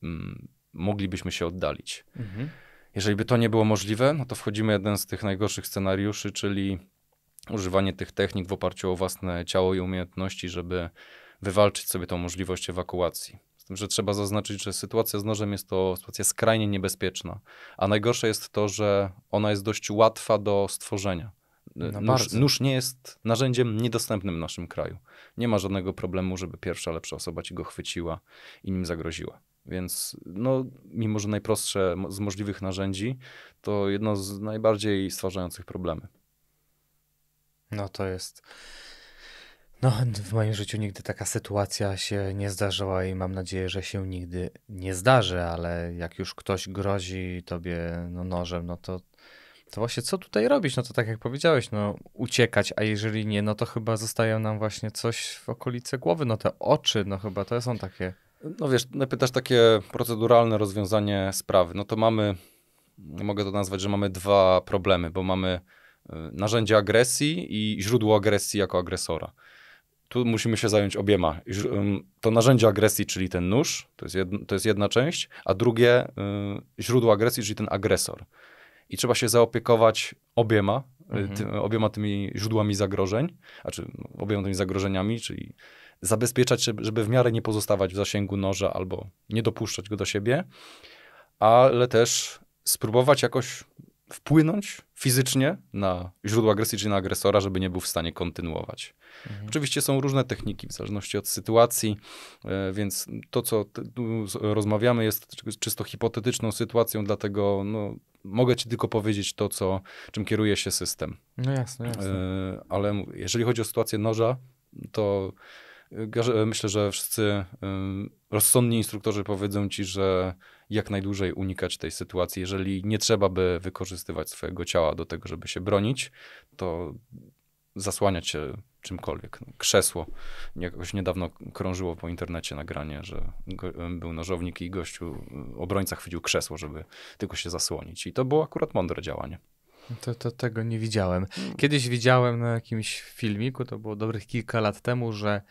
mm, moglibyśmy się oddalić. Mhm. Jeżeli by to nie było możliwe, no to wchodzimy w jeden z tych najgorszych scenariuszy, czyli używanie tych technik w oparciu o własne ciało i umiejętności, żeby wywalczyć sobie tą możliwość ewakuacji. Z tym, że trzeba zaznaczyć, że sytuacja z nożem jest to sytuacja skrajnie niebezpieczna, a najgorsze jest to, że ona jest dość łatwa do stworzenia. No nóż, nóż, nie jest narzędziem niedostępnym w naszym kraju. Nie ma żadnego problemu, żeby pierwsza lepsza osoba ci go chwyciła i nim zagroziła. Więc no, mimo, że najprostsze z możliwych narzędzi, to jedno z najbardziej stwarzających problemy. No to jest no, w moim życiu nigdy taka sytuacja się nie zdarzyła i mam nadzieję, że się nigdy nie zdarzy, ale jak już ktoś grozi tobie no, nożem, no to, to właśnie co tutaj robić? No to tak jak powiedziałeś, no uciekać, a jeżeli nie, no to chyba zostaje nam właśnie coś w okolicy głowy, no te oczy, no chyba to są takie... No wiesz, pytasz takie proceduralne rozwiązanie sprawy. No to mamy, mogę to nazwać, że mamy dwa problemy, bo mamy y, narzędzie agresji i źródło agresji jako agresora. Tu musimy się zająć obiema. To narzędzie agresji, czyli ten nóż, to jest, jedna, to jest jedna część, a drugie y, źródło agresji, czyli ten agresor. I trzeba się zaopiekować obiema, y, mhm. obiema tymi źródłami zagrożeń, a czy no, obiema tymi zagrożeniami, czyli zabezpieczać żeby w miarę nie pozostawać w zasięgu noża albo nie dopuszczać go do siebie, ale też spróbować jakoś wpłynąć fizycznie na źródło agresji czy na agresora, żeby nie był w stanie kontynuować. Mhm. Oczywiście są różne techniki w zależności od sytuacji, e, więc to, co tu rozmawiamy, jest czysto hipotetyczną sytuacją, dlatego no, mogę ci tylko powiedzieć to, co, czym kieruje się system. No jasne, jasne. E, ale jeżeli chodzi o sytuację noża, to e, myślę, że wszyscy rozsądni instruktorzy powiedzą ci, że jak najdłużej unikać tej sytuacji. Jeżeli nie trzeba by wykorzystywać swojego ciała do tego, żeby się bronić, to zasłaniać się czymkolwiek. No, krzesło. Jakoś niedawno krążyło po internecie nagranie, że go, był nożownik i gościu, obrońca chwycił krzesło, żeby tylko się zasłonić. I to było akurat mądre działanie. To, to, tego nie widziałem. Mm. Kiedyś widziałem na jakimś filmiku, to było dobrych kilka lat temu, że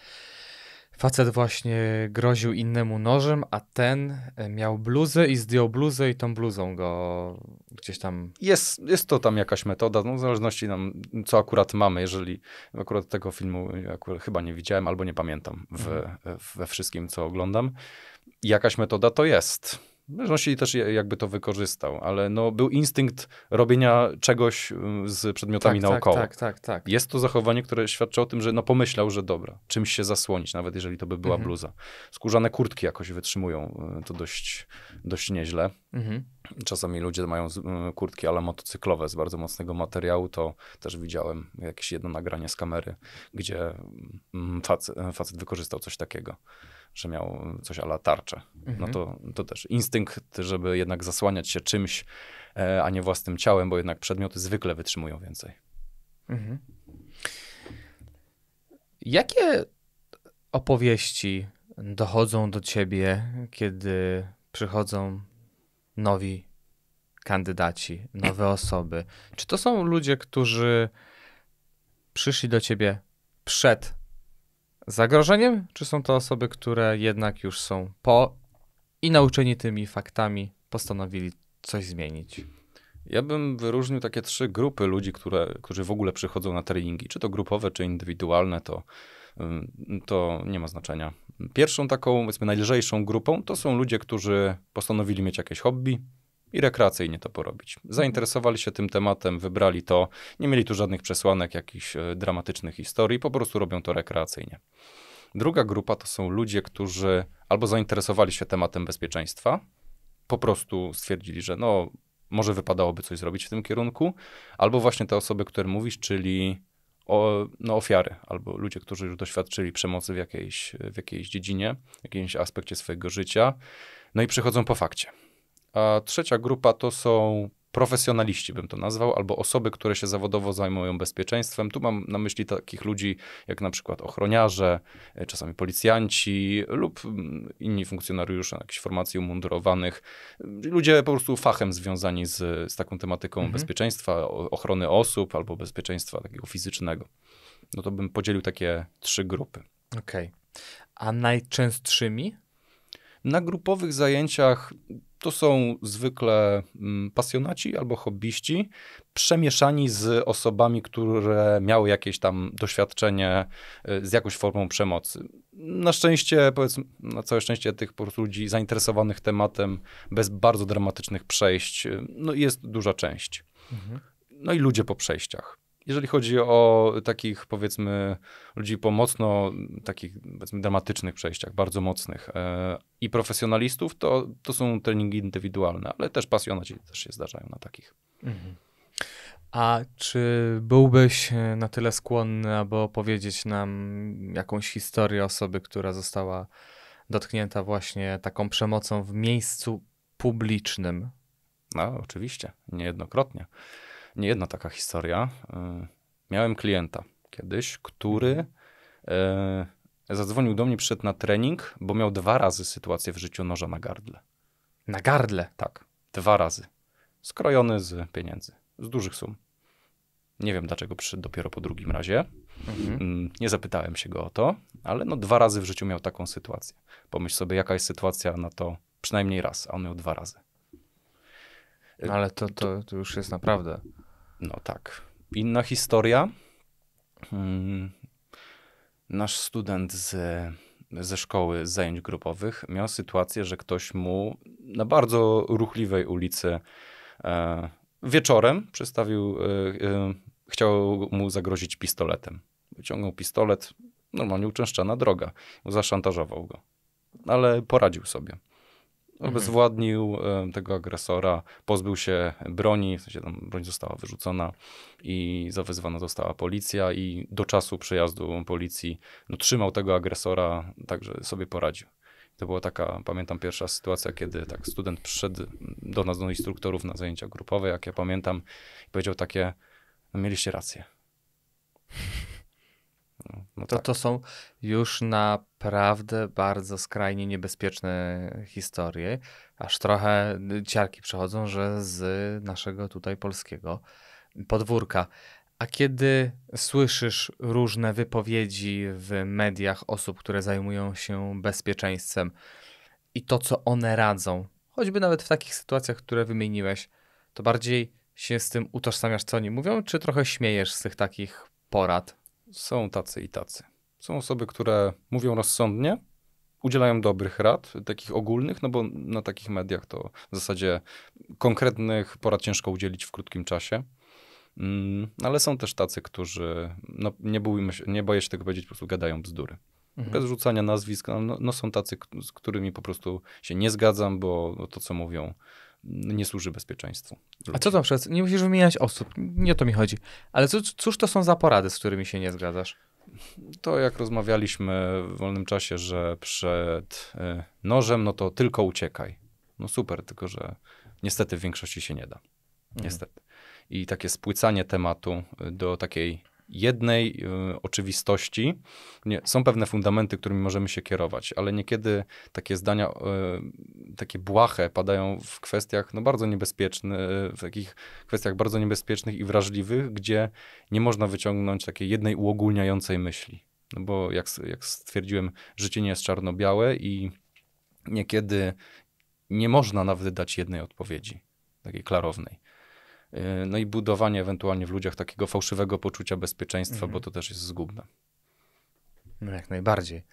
Facet właśnie groził innemu nożem, a ten e, miał bluzę i zdjął bluzę i tą bluzą go gdzieś tam... Jest, jest to tam jakaś metoda, no w zależności nam, no, co akurat mamy, jeżeli akurat tego filmu akurat chyba nie widziałem albo nie pamiętam w, mhm. E, we wszystkim, co oglądam. Jakaś metoda to jest Zresztą no, i też jakby to wykorzystał, ale no, był instynkt robienia czegoś mm, z przedmiotami tak, tak naokoło. Tak, tak, tak, tak. Jest to zachowanie, które świadczy o tym, że no, pomyślał, że dobra, czymś się zasłonić, nawet jeżeli to by była mhm. bluza. Skórzane kurtki jakoś wytrzymują y, to dość, dość nieźle. Mhm. Czasami ludzie mają y, kurtki, ale motocyklowe z bardzo mocnego materiału. To też widziałem jakieś jedno nagranie z kamery, gdzie mm, facet, facet wykorzystał coś takiego że miał coś ala tarczę. Mhm. No to, mhm. to też instynkt, żeby jednak zasłaniać się czymś, e, a nie własnym ciałem, bo jednak przedmioty zwykle wytrzymują więcej. Mhm. Jakie opowieści dochodzą do ciebie, kiedy przychodzą nowi kandydaci, nowe osoby? Czy to są ludzie, którzy przyszli do ciebie przed zagrożeniem, czy są to osoby, które jednak już są po i nauczeni tymi faktami postanowili coś zmienić? Ja bym wyróżnił takie trzy grupy ludzi, które, którzy w ogóle przychodzą na treningi, czy to grupowe, czy indywidualne, to, to nie ma znaczenia. Pierwszą taką, powiedzmy, najlżejszą grupą to są ludzie, którzy postanowili mieć jakieś hobby, i rekreacyjnie to porobić. Zainteresowali się tym tematem, wybrali to, nie mieli tu żadnych przesłanek, jakichś e, dramatycznych historii, po prostu robią to rekreacyjnie. Druga grupa to są ludzie, którzy albo zainteresowali się tematem bezpieczeństwa, po prostu stwierdzili, że no, może wypadałoby coś zrobić w tym kierunku, albo właśnie te osoby, które mówisz, czyli o, no, ofiary, albo ludzie, którzy już doświadczyli przemocy w jakiejś, w jakiejś dziedzinie, w jakimś aspekcie swojego życia, no i przychodzą po fakcie a trzecia grupa to są profesjonaliści, bym to nazwał, albo osoby, które się zawodowo zajmują bezpieczeństwem. Tu mam na myśli takich ludzi jak na przykład ochroniarze, e, czasami policjanci lub mm, inni funkcjonariusze jakichś formacji umundurowanych. E, ludzie po prostu fachem związani z, z taką tematyką mhm. bezpieczeństwa, ochrony osób albo bezpieczeństwa takiego fizycznego. No to bym podzielił takie trzy grupy. Okej. Okay. A najczęstszymi? Na grupowych zajęciach to są zwykle mm, pasjonaci albo hobbyści, przemieszani z osobami, które miały jakieś tam doświadczenie y, z jakąś formą przemocy. Na szczęście, powiedzmy, na całe szczęście tych ludzi zainteresowanych tematem bez bardzo dramatycznych przejść y, no jest duża część. Mhm. No i ludzie po przejściach. Jeżeli chodzi o takich, powiedzmy, ludzi po mocno takich, powiedzmy, dramatycznych przejściach, bardzo mocnych e, i profesjonalistów, to, to są treningi indywidualne, ale też pasjonaci też się zdarzają na takich. Mhm. A czy byłbyś e, na tyle skłonny, aby opowiedzieć nam jakąś historię osoby, która została dotknięta właśnie taką przemocą w miejscu publicznym? No, oczywiście, niejednokrotnie nie jedna taka historia. E, miałem klienta kiedyś, który mhm. e, zadzwonił do mnie, przyszedł na trening, bo miał dwa razy sytuację w życiu noża na gardle. Na gardle? Tak, dwa razy. Skrojony z pieniędzy, z dużych sum. Nie wiem, dlaczego przyszedł dopiero po drugim razie. Mhm. Mm, nie zapytałem się go o to, ale no dwa razy w życiu miał taką sytuację. Pomyśl sobie, jaka jest sytuacja na to przynajmniej raz, a on miał dwa razy. No, ale to, to, to już jest naprawdę. No tak. Inna historia. Mm, nasz student z, ze szkoły z zajęć grupowych miał sytuację, że ktoś mu na bardzo ruchliwej ulicy e, wieczorem przystawił, e, e, chciał mu zagrozić pistoletem. Wyciągnął pistolet, normalnie uczęszczana droga. Zaszantażował go, ale poradził sobie. Mhm. Obezwładnił mhm. tego agresora, pozbył się broni, w sensie tam broń została wyrzucona i zawezwana została policja i do czasu przyjazdu policji no, trzymał tego agresora, także sobie poradził. To była taka, pamiętam, pierwsza sytuacja, kiedy tak student przyszedł do nas, do instruktorów na zajęcia grupowe, jak ja pamiętam, i powiedział takie, no mieliście rację. No to, tak. to są już naprawdę bardzo skrajnie niebezpieczne historie, aż trochę y, ciarki przechodzą, że z naszego tutaj polskiego podwórka. A kiedy słyszysz różne wypowiedzi w mediach osób, które zajmują się bezpieczeństwem i to, co one radzą, choćby nawet w takich sytuacjach, które wymieniłeś, to bardziej się z tym utożsamiasz, co oni mówią, czy trochę śmiejesz z tych takich porad? są tacy i tacy. Są osoby, które mówią rozsądnie, udzielają dobrych rad, takich ogólnych, no bo na takich mediach to w zasadzie konkretnych porad ciężko udzielić w krótkim czasie. Mm, ale są też tacy, którzy, no, nie, bójmy się, nie boję się tego powiedzieć, po prostu gadają bzdury. Mhm. Bez rzucania nazwisk, no, no, no są tacy, z którymi po prostu się nie zgadzam, bo no, to, co mówią, nie służy bezpieczeństwu. A co to przez, nie musisz wymieniać osób, nie o to mi chodzi, ale co, cóż to są za porady, z którymi się nie zgadzasz? To jak rozmawialiśmy w wolnym czasie, że przed y, nożem, no to tylko uciekaj. No super, tylko że niestety w większości się nie da. Mhm. Niestety. I takie spłycanie tematu y, do takiej jednej y, oczywistości. Nie, są pewne fundamenty, którymi możemy się kierować, ale niekiedy takie zdania, y, takie błahe padają w kwestiach no, bardzo niebezpiecznych, w takich kwestiach bardzo niebezpiecznych i wrażliwych, gdzie nie można wyciągnąć takiej jednej uogólniającej myśli. No bo jak, jak stwierdziłem, życie nie jest czarno-białe i niekiedy nie można nawet dać jednej odpowiedzi, takiej klarownej. E, no i budowanie ewentualnie w ludziach takiego fałszywego poczucia bezpieczeństwa, mhm. bo to też jest zgubne. No jak najbardziej.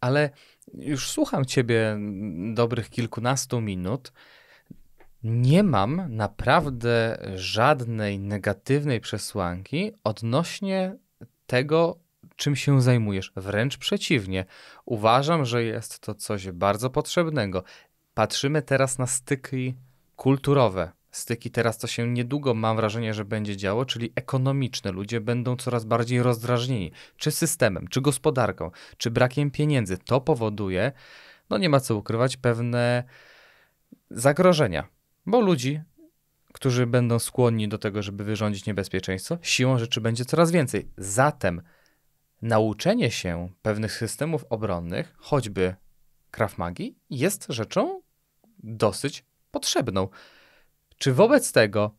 Ale już słucham ciebie mm, dobrych kilkunastu minut. Nie mam naprawdę żadnej negatywnej przesłanki odnośnie tego, czym się zajmujesz. Wręcz przeciwnie, uważam, że jest to coś bardzo potrzebnego. Patrzymy teraz na styki kulturowe styki. Teraz to się niedługo, mam wrażenie, że będzie działo, czyli ekonomiczne. Ludzie będą coraz bardziej rozdrażnieni. Czy systemem, czy gospodarką, czy brakiem pieniędzy. To powoduje, no nie ma co ukrywać, pewne zagrożenia. Bo ludzi, którzy będą skłonni do tego, żeby wyrządzić niebezpieczeństwo, siłą rzeczy będzie coraz więcej. Zatem nauczenie się pewnych systemów obronnych, choćby Krav jest rzeczą dosyć potrzebną. Czy wobec tego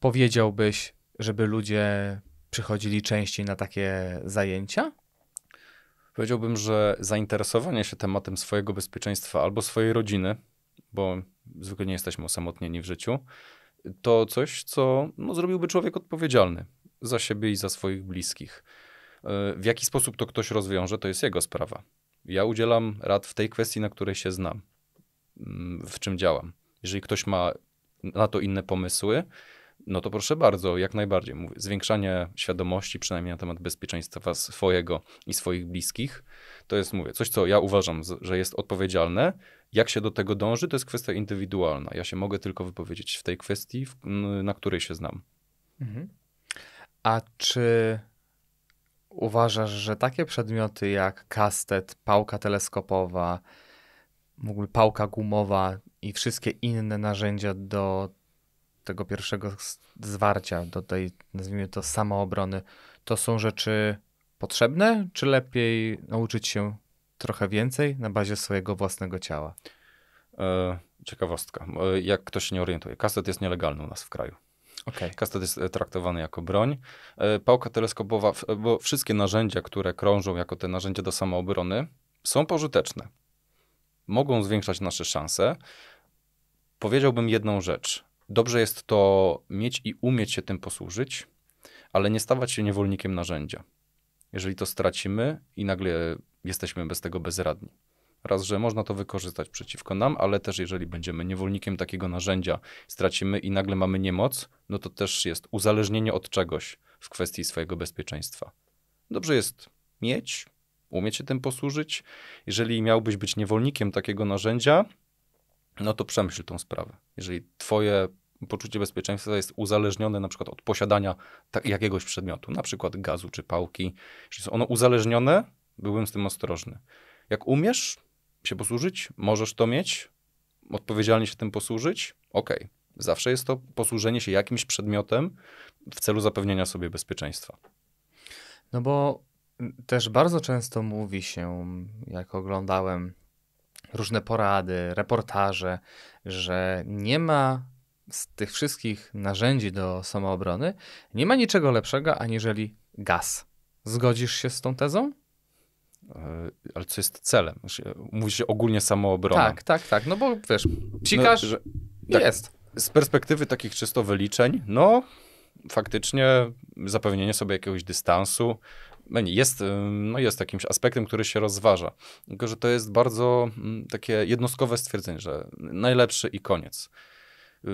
powiedziałbyś, żeby ludzie przychodzili częściej na takie zajęcia? Powiedziałbym, że zainteresowanie się tematem swojego bezpieczeństwa albo swojej rodziny, bo zwykle nie jesteśmy osamotnieni w życiu, to coś, co no, zrobiłby człowiek odpowiedzialny za siebie i za swoich bliskich. E, w jaki sposób to ktoś rozwiąże, to jest jego sprawa. Ja udzielam rad w tej kwestii, na której się znam, mm, w czym działam. Jeżeli ktoś ma na to inne pomysły, no to proszę bardzo, jak najbardziej. zwiększanie świadomości, przynajmniej na temat bezpieczeństwa swojego i swoich bliskich, to jest, mówię, coś, co ja uważam, że jest odpowiedzialne. Jak się do tego dąży, to jest kwestia indywidualna. Ja się mogę tylko wypowiedzieć w tej kwestii, na której się znam. Mhm. A czy uważasz, że takie przedmioty jak kastet, pałka teleskopowa, w ogóle pałka gumowa, i wszystkie inne narzędzia do tego pierwszego zwarcia, do tej, nazwijmy to, samoobrony, to są rzeczy potrzebne, czy lepiej nauczyć się trochę więcej na bazie swojego własnego ciała? E, ciekawostka. E, jak ktoś się nie orientuje, kaset jest nielegalny u nas w kraju. Okay. Kastet jest e, traktowany jako broń. E, pałka teleskopowa, bo wszystkie narzędzia, które krążą jako te narzędzia do samoobrony, są pożyteczne. Mogą zwiększać nasze szanse, powiedziałbym jedną rzecz. Dobrze jest to mieć i umieć się tym posłużyć, ale nie stawać się niewolnikiem narzędzia. Jeżeli to stracimy i nagle jesteśmy bez tego bezradni. Raz, że można to wykorzystać przeciwko nam, ale też jeżeli będziemy niewolnikiem takiego narzędzia, stracimy i nagle mamy niemoc, no to też jest uzależnienie od czegoś w kwestii swojego bezpieczeństwa. Dobrze jest mieć, umieć się tym posłużyć. Jeżeli miałbyś być niewolnikiem takiego narzędzia, no to przemyśl tą sprawę. Jeżeli twoje poczucie bezpieczeństwa jest uzależnione na przykład od posiadania jakiegoś przedmiotu, na przykład gazu czy pałki, jeśli są one uzależnione, byłbym z tym ostrożny. Jak umiesz się posłużyć, możesz to mieć, odpowiedzialnie się tym posłużyć, okej. Okay. Zawsze jest to posłużenie się jakimś przedmiotem w celu zapewnienia sobie bezpieczeństwa. No bo mm, też bardzo często mówi się, jak oglądałem różne porady, reportaże, że nie ma z tych wszystkich narzędzi do samoobrony, nie ma niczego lepszego aniżeli gaz. Zgodzisz się z tą tezą? E, ale co jest celem? Znaczy, mówi się ogólnie samoobrona. Tak, tak, tak. No bo wiesz, psikasz, no, że, tak, jest. Z perspektywy takich czysto wyliczeń, no faktycznie zapewnienie sobie jakiegoś dystansu, jest, y, no jest jakimś aspektem, który się rozważa. Tylko, że to jest bardzo mm, takie jednostkowe stwierdzenie, że najlepszy i koniec. Y,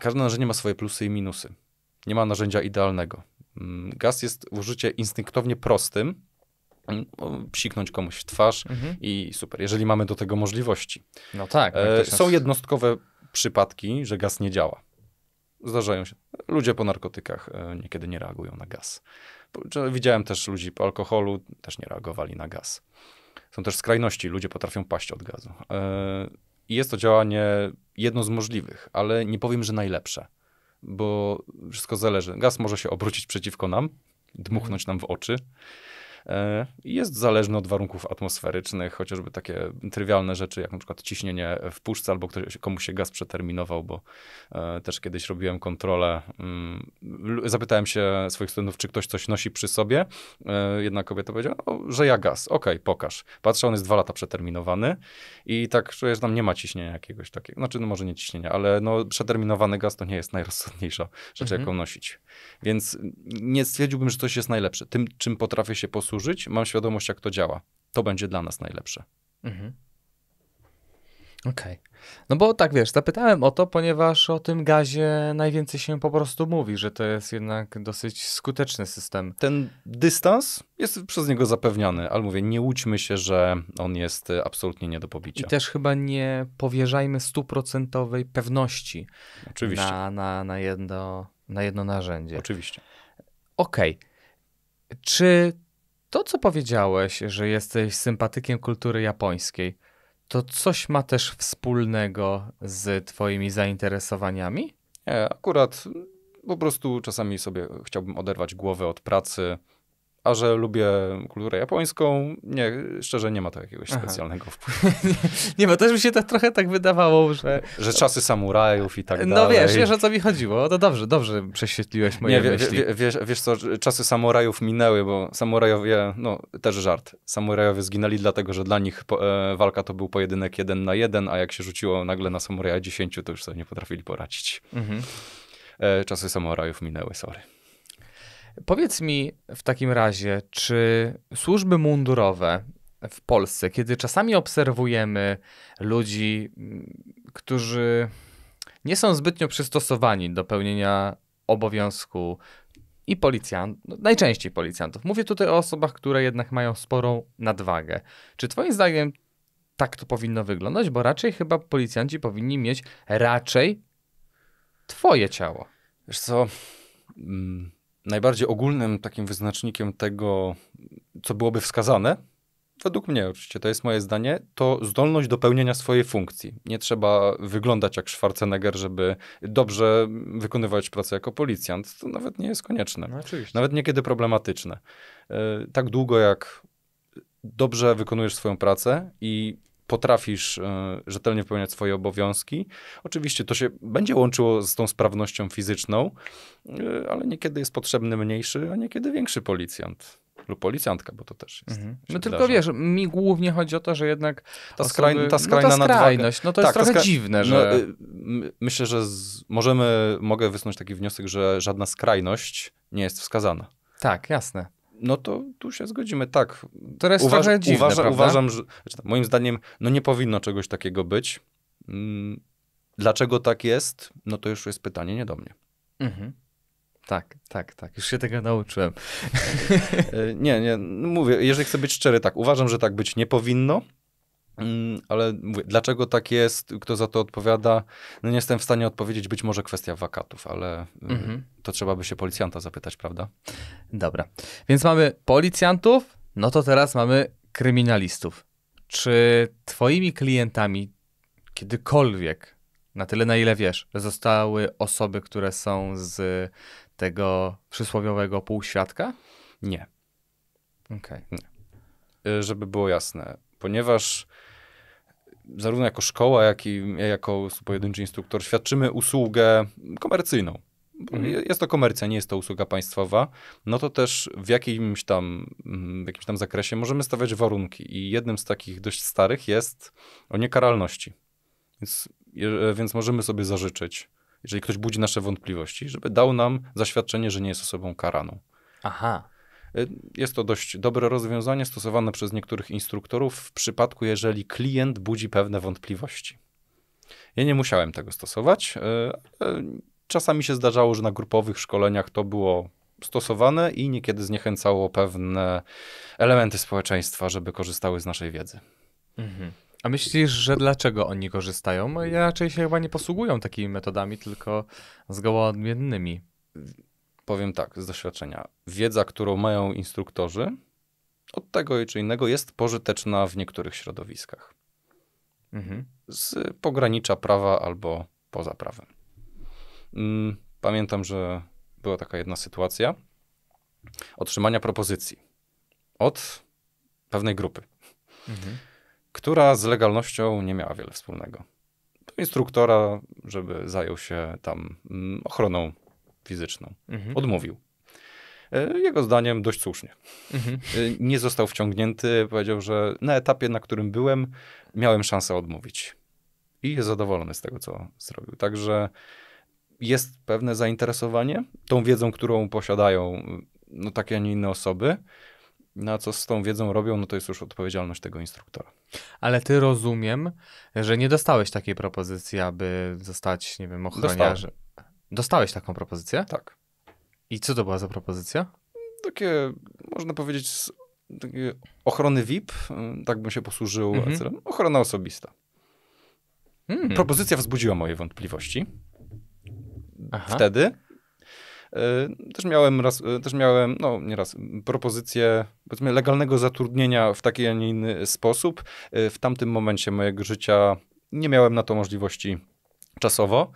każde narzędzie ma swoje plusy i minusy. Nie ma narzędzia idealnego. Mm, gaz jest użycie instynktownie prostym, mm, psiknąć komuś w twarz mhm. i super, jeżeli mamy do tego możliwości. No tak. E, są nas... jednostkowe przypadki, że gaz nie działa. Zdarzają się. Ludzie po narkotykach e, niekiedy nie reagują na gaz. Widziałem też ludzi po alkoholu, też nie reagowali na gaz. Są też skrajności, ludzie potrafią paść od gazu. E, I jest to działanie jedno z możliwych, ale nie powiem, że najlepsze, bo wszystko zależy. Gaz może się obrócić przeciwko nam, dmuchnąć nam w oczy. E, jest zależny od warunków atmosferycznych, chociażby takie trywialne rzeczy, jak na przykład ciśnienie w puszce albo ktoś, komuś się gaz przeterminował, bo e, też kiedyś robiłem kontrolę. Mm, zapytałem się swoich studentów, czy ktoś coś nosi przy sobie. E, jedna kobieta powiedziała, że ja gaz. Okej, okay, pokaż. Patrzę, on jest dwa lata przeterminowany i tak czuję, że tam nie ma ciśnienia jakiegoś takiego. Znaczy, no może nie ciśnienia, ale no przeterminowany gaz to nie jest najrozsądniejsza rzecz, mhm. jaką nosić. Więc nie stwierdziłbym, że coś jest najlepsze. Tym, czym potrafię się posługiwać mam świadomość, jak to działa. To będzie dla nas najlepsze. Mhm. Okej. Okay. No bo tak wiesz, zapytałem o to, ponieważ o tym gazie najwięcej się po prostu mówi, że to jest jednak dosyć skuteczny system. Ten dystans jest przez niego zapewniony, ale mówię, nie łudźmy się, że on jest absolutnie nie do pobicia. I też chyba nie powierzajmy stuprocentowej pewności Oczywiście. Na, na, na, jedno, na jedno narzędzie. Oczywiście. Okej. Okay. Czy to, co powiedziałeś, że jesteś sympatykiem kultury japońskiej, to coś ma też wspólnego z Twoimi zainteresowaniami? Nie, akurat po prostu czasami sobie chciałbym oderwać głowę od pracy, a że lubię kulturę japońską, nie, szczerze nie ma to jakiegoś Aha. specjalnego wpływu. nie, bo też mi się to tak trochę tak wydawało, że... Że czasy samurajów i tak no, dalej. No wiesz, wiesz o co mi chodziło. No dobrze, dobrze prześwietliłeś moje nie, wie, myśli. Wie, wiesz, wiesz co, czasy samurajów minęły, bo samurajowie, no też żart, samurajowie zginęli dlatego, że dla nich po, e, walka to był pojedynek jeden na jeden, a jak się rzuciło nagle na samuraja dziesięciu, to już sobie nie potrafili poradzić. Mhm. E, czasy samurajów minęły, sorry. Powiedz mi w takim razie, czy służby mundurowe w Polsce, kiedy czasami obserwujemy ludzi, mm, którzy nie są zbytnio przystosowani do pełnienia obowiązku i policjantów, no, najczęściej policjantów. Mówię tutaj o osobach, które jednak mają sporą nadwagę. Czy Twoim zdaniem tak to powinno wyglądać? Bo raczej chyba policjanci powinni mieć raczej Twoje ciało. Wiesz co? Mm, najbardziej ogólnym takim wyznacznikiem tego, co byłoby wskazane, według mnie oczywiście, to jest moje zdanie, to zdolność do pełnienia swojej funkcji. Nie trzeba wyglądać jak Schwarzenegger, żeby dobrze wykonywać pracę jako policjant. To nawet nie jest konieczne. No, nawet niekiedy problematyczne. E, tak długo jak dobrze wykonujesz swoją pracę i potrafisz e, rzetelnie wypełniać swoje obowiązki. Oczywiście to się będzie łączyło z tą sprawnością fizyczną, e, ale niekiedy jest potrzebny mniejszy, a niekiedy większy policjant lub policjantka, bo to też jest. Mhm. No tylko wiesz, mi głównie chodzi o to, że jednak ta, no ta skrajna no ta skrajność, no to tak, jest trochę skra... dziwne, no, że... No, myślę, że z... możemy, mogę wysnuć taki wniosek, że żadna skrajność nie jest wskazana. Tak, jasne no to tu się zgodzimy, tak. To jest Uważ, trochę dziwne, uważa, Uważam, że znaczy, no, moim zdaniem, no nie powinno czegoś takiego być. Mm, dlaczego tak jest? No to już jest pytanie nie do mnie. Mhm. Tak, tak, tak. Już się tego nauczyłem. E, nie, nie, mówię, jeżeli chcę być szczery, tak, uważam, że tak być nie powinno. Mm, ale mówię, dlaczego tak jest, kto za to odpowiada? No nie jestem w stanie odpowiedzieć, być może kwestia wakatów, ale y, mhm. to trzeba by się policjanta zapytać, prawda? Dobra, więc mamy policjantów, no to teraz mamy kryminalistów. Czy twoimi klientami kiedykolwiek, na tyle na ile wiesz, zostały osoby, które są z tego przysłowiowego półświadka? Nie. Okej. Okay. Żeby było jasne, ponieważ zarówno jako szkoła, jak i jako pojedynczy instruktor świadczymy usługę komercyjną. Mhm. Jest to komercja, nie jest to usługa państwowa, no to też w jakimś tam, mm, w jakimś tam zakresie możemy stawiać warunki. I jednym z takich dość starych jest o niekaralności. Więc, więc możemy sobie zażyczyć, jeżeli ktoś budzi nasze wątpliwości, żeby dał nam zaświadczenie, że nie jest osobą karaną. Aha. Jest to dość dobre rozwiązanie stosowane przez niektórych instruktorów w przypadku, jeżeli klient budzi pewne wątpliwości. Ja nie musiałem tego stosować. E, e, czasami się zdarzało, że na grupowych szkoleniach to było stosowane i niekiedy zniechęcało pewne elementy społeczeństwa, żeby korzystały z naszej wiedzy. Mhm. A myślisz, że dlaczego oni korzystają? Ja raczej się chyba nie posługują takimi metodami, tylko zgoła odmiennymi powiem tak z doświadczenia. Wiedza, którą mają instruktorzy od tego czy innego jest pożyteczna w niektórych środowiskach. Mhm. Z pogranicza prawa albo poza prawem. Mm, pamiętam, że była taka jedna sytuacja otrzymania propozycji od pewnej grupy, mhm. która z legalnością nie miała wiele wspólnego. instruktora, żeby zajął się tam mm, ochroną fizyczną. Mhm. Odmówił. E, jego zdaniem dość słusznie. Mhm. E, nie został wciągnięty, powiedział, że na etapie, na którym byłem, miałem szansę odmówić. I jest zadowolony z tego, co zrobił. Także jest pewne zainteresowanie tą wiedzą, którą posiadają no, takie, a nie inne osoby. Na no, co z tą wiedzą robią, no to jest już odpowiedzialność tego instruktora. Ale ty rozumiem, że nie dostałeś takiej propozycji, aby zostać, nie wiem, ochroniarzem. Dostałeś taką propozycję? Tak. I co to była za propozycja? Takie, można powiedzieć, takie ochrony VIP, y, tak bym się posłużył, mhm. ochrona osobista. Mhm. Propozycja wzbudziła moje wątpliwości. Aha. Wtedy y, też miałem, raz, y, też miałem, no nieraz, propozycję powiedzmy legalnego zatrudnienia w taki, a nie inny sposób. W tamtym momencie mojego życia nie miałem na to możliwości czasowo.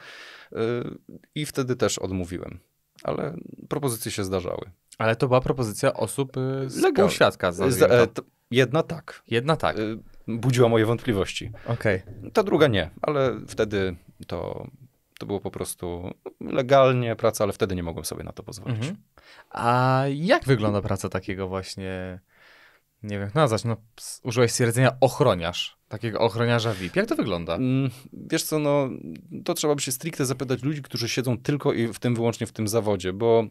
Y, I wtedy też odmówiłem. Ale propozycje się zdarzały. Ale to była propozycja osób y, z Legal. świadka. E, jedna tak. Jedna tak. Y, budziła moje wątpliwości. Okej. Okay. Ta druga nie, ale wtedy to, to było po prostu legalnie praca, ale wtedy nie mogłem sobie na to pozwolić. Mhm. A jak wygląda praca takiego właśnie nie wiem jak nazwać, no, no użyłeś stwierdzenia ochroniarz, takiego ochroniarza VIP. Jak to wygląda? Mm, wiesz co, no, to trzeba by się stricte zapytać ludzi, którzy siedzą tylko i w tym wyłącznie w tym zawodzie, bo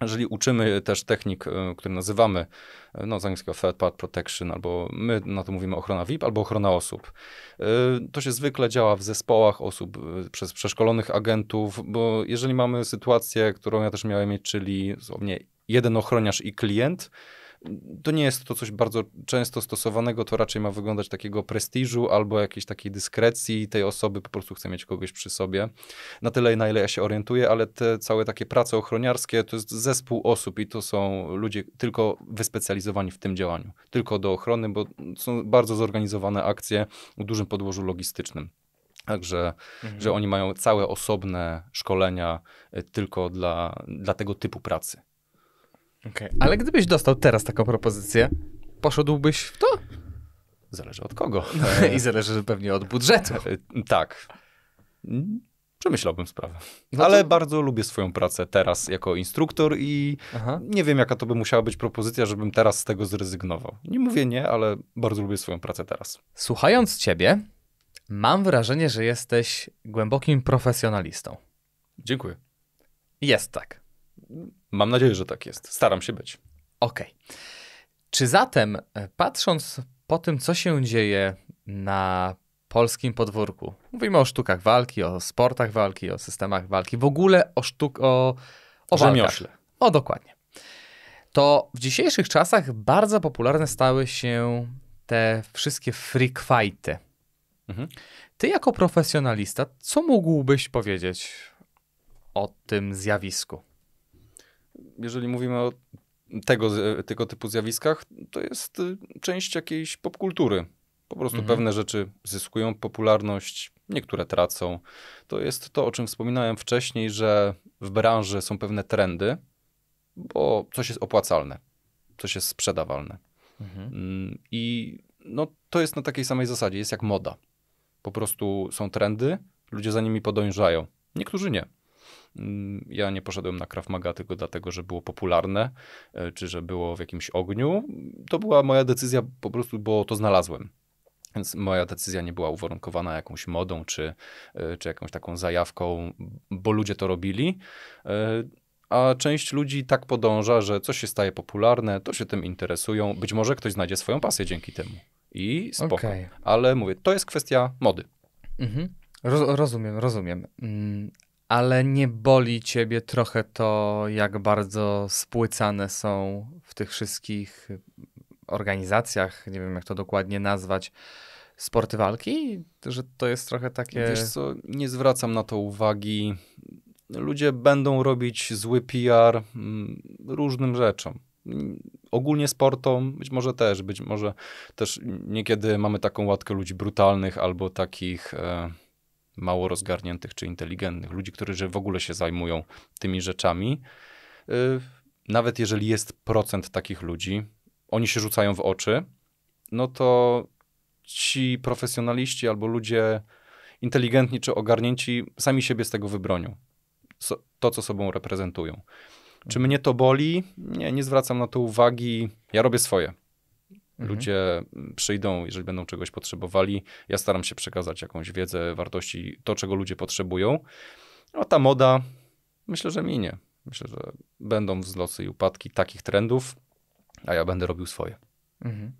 jeżeli uczymy też technik, e, który nazywamy e, no, z angielskiego third part protection, albo my na to mówimy ochrona VIP, albo ochrona osób. E, to się zwykle działa w zespołach osób przez przeszkolonych agentów, bo jeżeli mamy sytuację, którą ja też miałem mieć, czyli mnie jeden ochroniarz i klient, to nie jest to coś bardzo często stosowanego, to raczej ma wyglądać takiego prestiżu albo jakiejś takiej dyskrecji tej osoby, po prostu chce mieć kogoś przy sobie. Na tyle, na ile ja się orientuję, ale te całe takie prace ochroniarskie to jest zespół osób i to są ludzie tylko wyspecjalizowani w tym działaniu, tylko do ochrony, bo są bardzo zorganizowane akcje o dużym podłożu logistycznym. Także, mhm. że oni mają całe osobne szkolenia y, tylko dla, dla tego typu pracy. Okay. Ale gdybyś dostał teraz taką propozycję, poszedłbyś w to? Zależy od kogo. I zależy pewnie od budżetu. E, tak. Mm, przemyślałbym sprawę. No Ale to... bardzo lubię swoją pracę teraz jako instruktor i Aha. nie wiem, jaka to by musiała być propozycja, żebym teraz z tego zrezygnował. Nie mówię nie, ale bardzo lubię swoją pracę teraz. Słuchając ciebie, mam wrażenie, że jesteś głębokim profesjonalistą. Dziękuję. Jest tak. Mam nadzieję, że tak jest. Staram się być. Okej. Okay. Czy zatem, e, patrząc po tym, co się dzieje na polskim podwórku, mówimy o sztukach walki, o sportach walki, o systemach walki, w ogóle o sztuk, o, o Rzemiośle. O, dokładnie. To w dzisiejszych czasach bardzo popularne stały się te wszystkie freak fighty. Mhm. Ty jako profesjonalista, co mógłbyś powiedzieć o tym zjawisku? jeżeli mówimy o tego, tego typu zjawiskach, to jest y, część jakiejś popkultury. Po prostu mhm. pewne rzeczy zyskują popularność, niektóre tracą. To jest to, o czym wspominałem wcześniej, że w branży są pewne trendy, bo coś jest opłacalne, coś jest sprzedawalne. Mhm. Mm, I no, to jest na takiej samej zasadzie, jest jak moda. Po prostu są trendy, ludzie za nimi podążają. Niektórzy nie. Mm, ja nie poszedłem na Krav Maga tylko dlatego, że było popularne, e, czy że było w jakimś ogniu. To była moja decyzja po prostu, bo to znalazłem. Więc moja decyzja nie była uwarunkowana jakąś modą czy, e, czy jakąś taką zajawką, bo ludzie to robili. E, a część ludzi tak podąża, że coś się staje popularne, to się tym interesują. Być może ktoś znajdzie swoją pasję dzięki temu. I spoko. Okay. Ale mówię, to jest kwestia mody. Mhm. Roz rozumiem, rozumiem. Mm, ale nie boli ciebie trochę to, jak bardzo spłycane są w tych wszystkich organizacjach, nie wiem jak to dokładnie nazwać, sporty walki? Że to jest trochę takie... Wiesz co, nie zwracam na to uwagi. Ludzie będą robić zły PR mm, różnym rzeczom ogólnie sportom, być może też, być może też niekiedy mamy taką łatkę ludzi brutalnych albo takich e, mało rozgarniętych czy inteligentnych, ludzi, którzy w ogóle się zajmują tymi rzeczami. Y, nawet jeżeli jest procent takich ludzi, oni się rzucają w oczy, no to ci profesjonaliści albo ludzie inteligentni czy ogarnięci sami siebie z tego wybronią. to, co sobą reprezentują. Czy mhm. mnie to boli? Nie, nie zwracam na to uwagi. Ja robię swoje. Mhm. Ludzie mm, przyjdą, jeżeli będą czegoś potrzebowali. Ja staram się przekazać jakąś wiedzę, wartości, to, czego ludzie potrzebują. A ta moda myślę, że minie. Myślę, że będą wzloty i upadki takich trendów, a ja będę robił swoje. Mhm.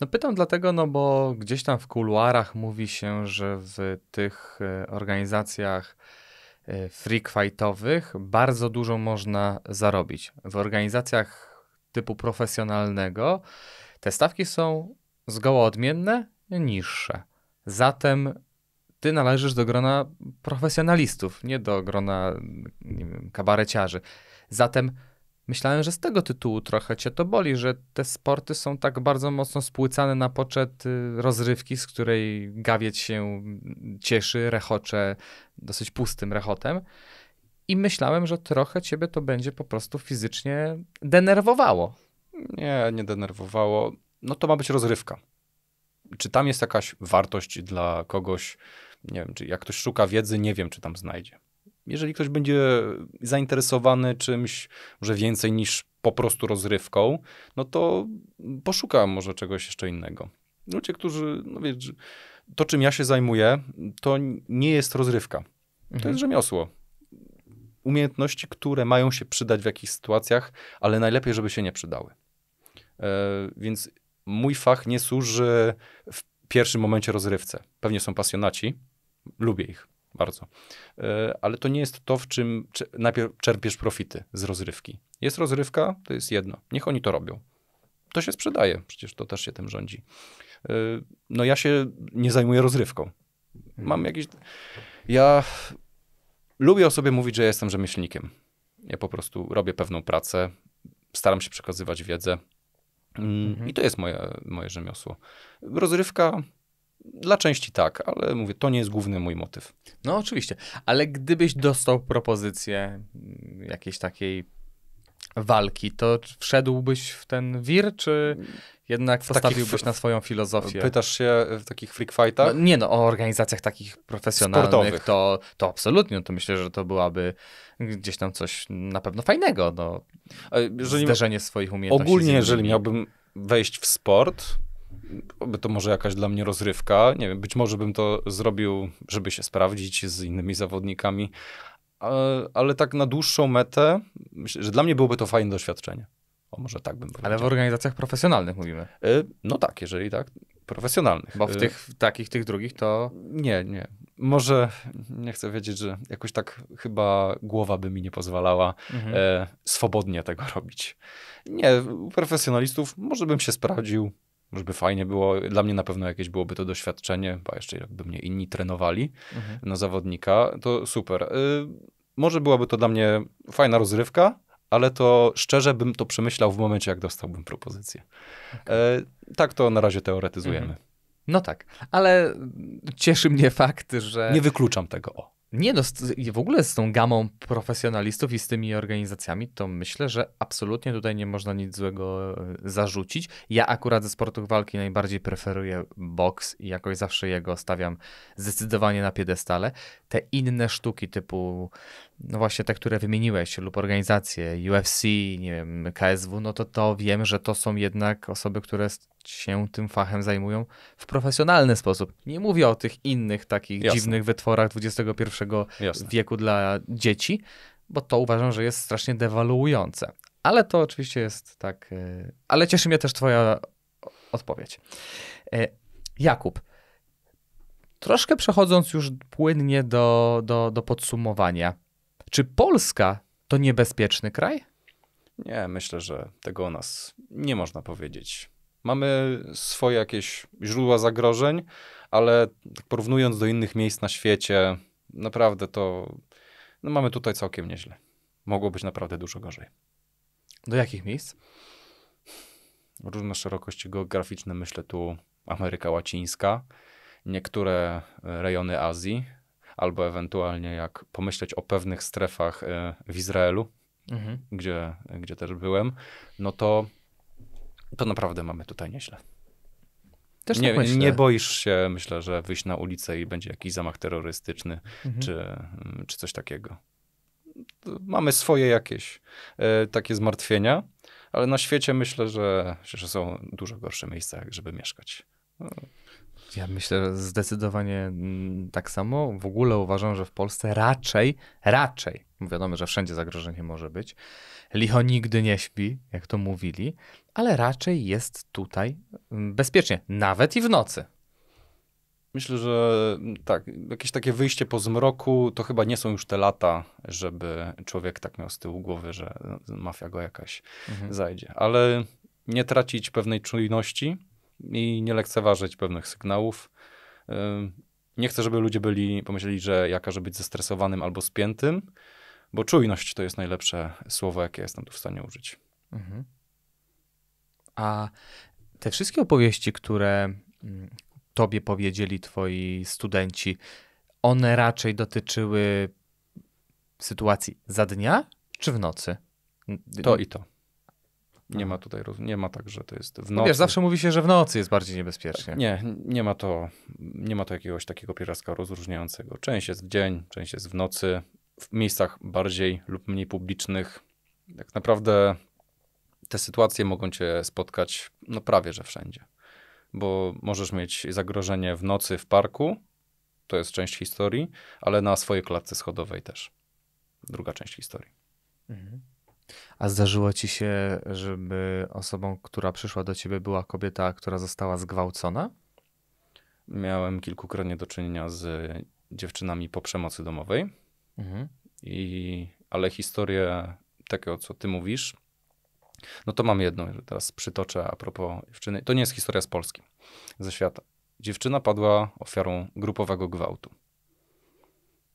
No pytam dlatego, no bo gdzieś tam w kuluarach mówi się, że w tych e, organizacjach e, free fightowych bardzo dużo można zarobić. W organizacjach typu profesjonalnego te stawki są zgoła odmienne, niższe. Zatem ty należysz do grona profesjonalistów, nie do grona nie wiem, kabareciarzy. Zatem myślałem, że z tego tytułu trochę cię to boli, że te sporty są tak bardzo mocno spłycane na poczet y, rozrywki, z której gawieć się cieszy, rechocze dosyć pustym rechotem. I myślałem, że trochę ciebie to będzie po prostu fizycznie denerwowało. Nie, nie denerwowało. No to ma być rozrywka. Czy tam jest jakaś wartość dla kogoś? Nie wiem, czy jak ktoś szuka wiedzy, nie wiem, czy tam znajdzie. Jeżeli ktoś będzie zainteresowany czymś, może więcej niż po prostu rozrywką, no to poszuka może czegoś jeszcze innego. Ludzie, którzy, no wiesz, to czym ja się zajmuję, to nie jest rozrywka. To mhm. jest rzemiosło. Umiejętności, które mają się przydać w jakichś sytuacjach, ale najlepiej, żeby się nie przydały. E, więc mój fach nie służy w pierwszym momencie rozrywce. Pewnie są pasjonaci, lubię ich bardzo. E, ale to nie jest to, w czym najpierw czerpiesz profity z rozrywki. Jest rozrywka, to jest jedno. Niech oni to robią. To się sprzedaje, przecież to też się tym rządzi. E, no ja się nie zajmuję rozrywką. Mam mhm. jakieś... Ja lubię o sobie mówić, że jestem rzemieślnikiem. Ja po prostu robię pewną pracę, staram się przekazywać wiedzę, Mhm. I to jest moje, moje rzemiosło. Rozrywka dla części tak, ale mówię, to nie jest główny mój motyw. No oczywiście, ale gdybyś dostał propozycję mm, jakiejś takiej walki, to wszedłbyś w ten wir, czy jednak postawiłbyś na swoją filozofię? Pytasz się w takich freak fightach? No, nie no, o organizacjach takich profesjonalnych Sportowych. to, to absolutnie, no, to myślę, że to byłaby gdzieś tam coś na pewno fajnego, no. zderzenie swoich umiejętności. Ogólnie, jeżeli miałbym wejść w sport, by to może jakaś dla mnie rozrywka, nie wiem, być może bym to zrobił, żeby się sprawdzić z innymi zawodnikami, ale, tak na dłuższą metę, myślę, że dla mnie byłoby to fajne doświadczenie. O, może tak bym powiedział. Ale w organizacjach profesjonalnych mówimy. Y, no tak, jeżeli tak, profesjonalnych. Bo w y, tych w takich, tych drugich to... Nie, nie. Może, nie chcę wiedzieć, że jakoś tak chyba głowa by mi nie pozwalała mhm. e, swobodnie tego robić. Nie, u profesjonalistów może bym się sprawdził, może by fajnie było. Dla mnie na pewno jakieś byłoby to doświadczenie, bo jeszcze jakby mnie inni trenowali mhm. na zawodnika, to super. Y, może byłaby to dla mnie fajna rozrywka, ale to szczerze bym to przemyślał w momencie, jak dostałbym propozycję. Okay. E, tak to na razie teoretyzujemy. Mm -hmm. No tak, ale cieszy mnie fakt, że. Nie wykluczam tego. O. Nie, no w ogóle z tą gamą profesjonalistów i z tymi organizacjami, to myślę, że absolutnie tutaj nie można nic złego e, zarzucić. Ja akurat ze sportów walki najbardziej preferuję boks i jakoś zawsze jego stawiam zdecydowanie na piedestale. Te inne sztuki typu no właśnie te, które wymieniłeś, lub organizacje UFC, nie wiem, KSW, no to to wiem, że to są jednak osoby, które się tym fachem zajmują w profesjonalny sposób. Nie mówię o tych innych takich Jasne. dziwnych wytworach XXI Jasne. wieku dla dzieci, bo to uważam, że jest strasznie dewaluujące. Ale to oczywiście jest tak. E, ale cieszy mnie też Twoja odpowiedź. E, Jakub, troszkę przechodząc już płynnie do, do, do podsumowania. Czy Polska to niebezpieczny kraj? Nie, myślę, że tego o nas nie można powiedzieć. Mamy swoje jakieś źródła zagrożeń, ale tak porównując do innych miejsc na świecie, naprawdę to no mamy tutaj całkiem nieźle. Mogło być naprawdę dużo gorzej. Do jakich miejsc? Różne szerokości geograficzne, myślę tu Ameryka Łacińska, niektóre rejony Azji, albo ewentualnie jak pomyśleć o pewnych strefach e, w Izraelu, mhm. gdzie, gdzie też byłem, no to, to naprawdę mamy tutaj nieźle. Też nie, tak nie boisz się, myślę, że wyjść na ulicę i będzie jakiś zamach terrorystyczny mhm. czy, mm, czy coś takiego. Mamy swoje jakieś y, takie zmartwienia, ale na świecie myślę, że, że są dużo gorsze miejsca, żeby mieszkać. No. Ja myślę, że zdecydowanie mm, tak samo. W ogóle uważam, że w Polsce raczej, raczej, wiadomo, że wszędzie zagrożenie może być, licho nigdy nie śpi, jak to mówili, ale raczej jest tutaj mm, bezpiecznie, nawet i w nocy. Myślę, że mm, tak, jakieś takie wyjście po zmroku to chyba nie są już te lata, żeby człowiek tak miał z tyłu głowy, że mafia go jakaś mhm. zajdzie. Ale nie tracić pewnej czujności, i nie lekceważyć pewnych sygnałów. Nie chcę, żeby ludzie byli, pomyśleli, że ja każę być zestresowanym albo spiętym, bo czujność to jest najlepsze słowo, jakie jestem tu w stanie użyć. Mhm. A te wszystkie opowieści, które mm, tobie powiedzieli twoi studenci, one raczej dotyczyły sytuacji za dnia czy w nocy? To i to. Nie no. ma tutaj, nie ma tak, że to jest w no nocy. wiesz, zawsze mówi się, że w nocy jest bardziej niebezpiecznie. Nie, nie ma to, nie ma to jakiegoś takiego pierwiastka rozróżniającego. Część jest w dzień, część jest w nocy, w miejscach bardziej lub mniej publicznych. Tak naprawdę te sytuacje mogą cię spotkać no prawie, że wszędzie. Bo możesz mieć zagrożenie w nocy w parku, to jest część historii, ale na swojej klatce schodowej też. Druga część historii. Mhm. A zdarzyło ci się, żeby osobą, która przyszła do ciebie, była kobieta, która została zgwałcona? Miałem kilkukrotnie do czynienia z dziewczynami po przemocy domowej. Mhm. I, ale historię o co ty mówisz, no to mam jedną, teraz przytoczę a propos dziewczyny. To nie jest historia z Polski, ze świata. Dziewczyna padła ofiarą grupowego gwałtu.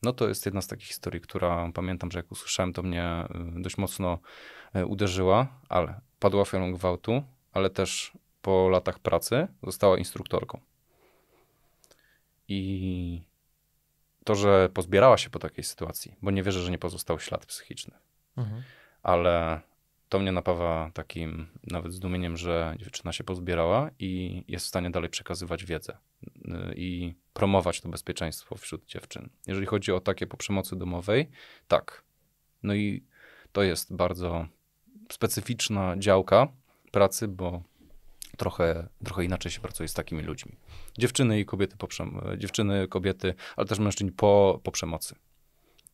No to jest jedna z takich historii, która pamiętam, że jak usłyszałem, to mnie y, dość mocno y, uderzyła, ale padła ofiarą gwałtu, ale też po latach pracy została instruktorką. I to, że pozbierała się po takiej sytuacji, bo nie wierzę, że nie pozostał ślad psychiczny, mhm. ale to mnie napawa takim nawet zdumieniem, że dziewczyna się pozbierała i jest w stanie dalej przekazywać wiedzę y, i promować to bezpieczeństwo wśród dziewczyn. Jeżeli chodzi o takie po przemocy domowej, tak. No i to jest bardzo specyficzna działka pracy, bo trochę, trochę inaczej się pracuje z takimi ludźmi. Dziewczyny i kobiety po dziewczyny, kobiety, ale też mężczyźni po, po przemocy.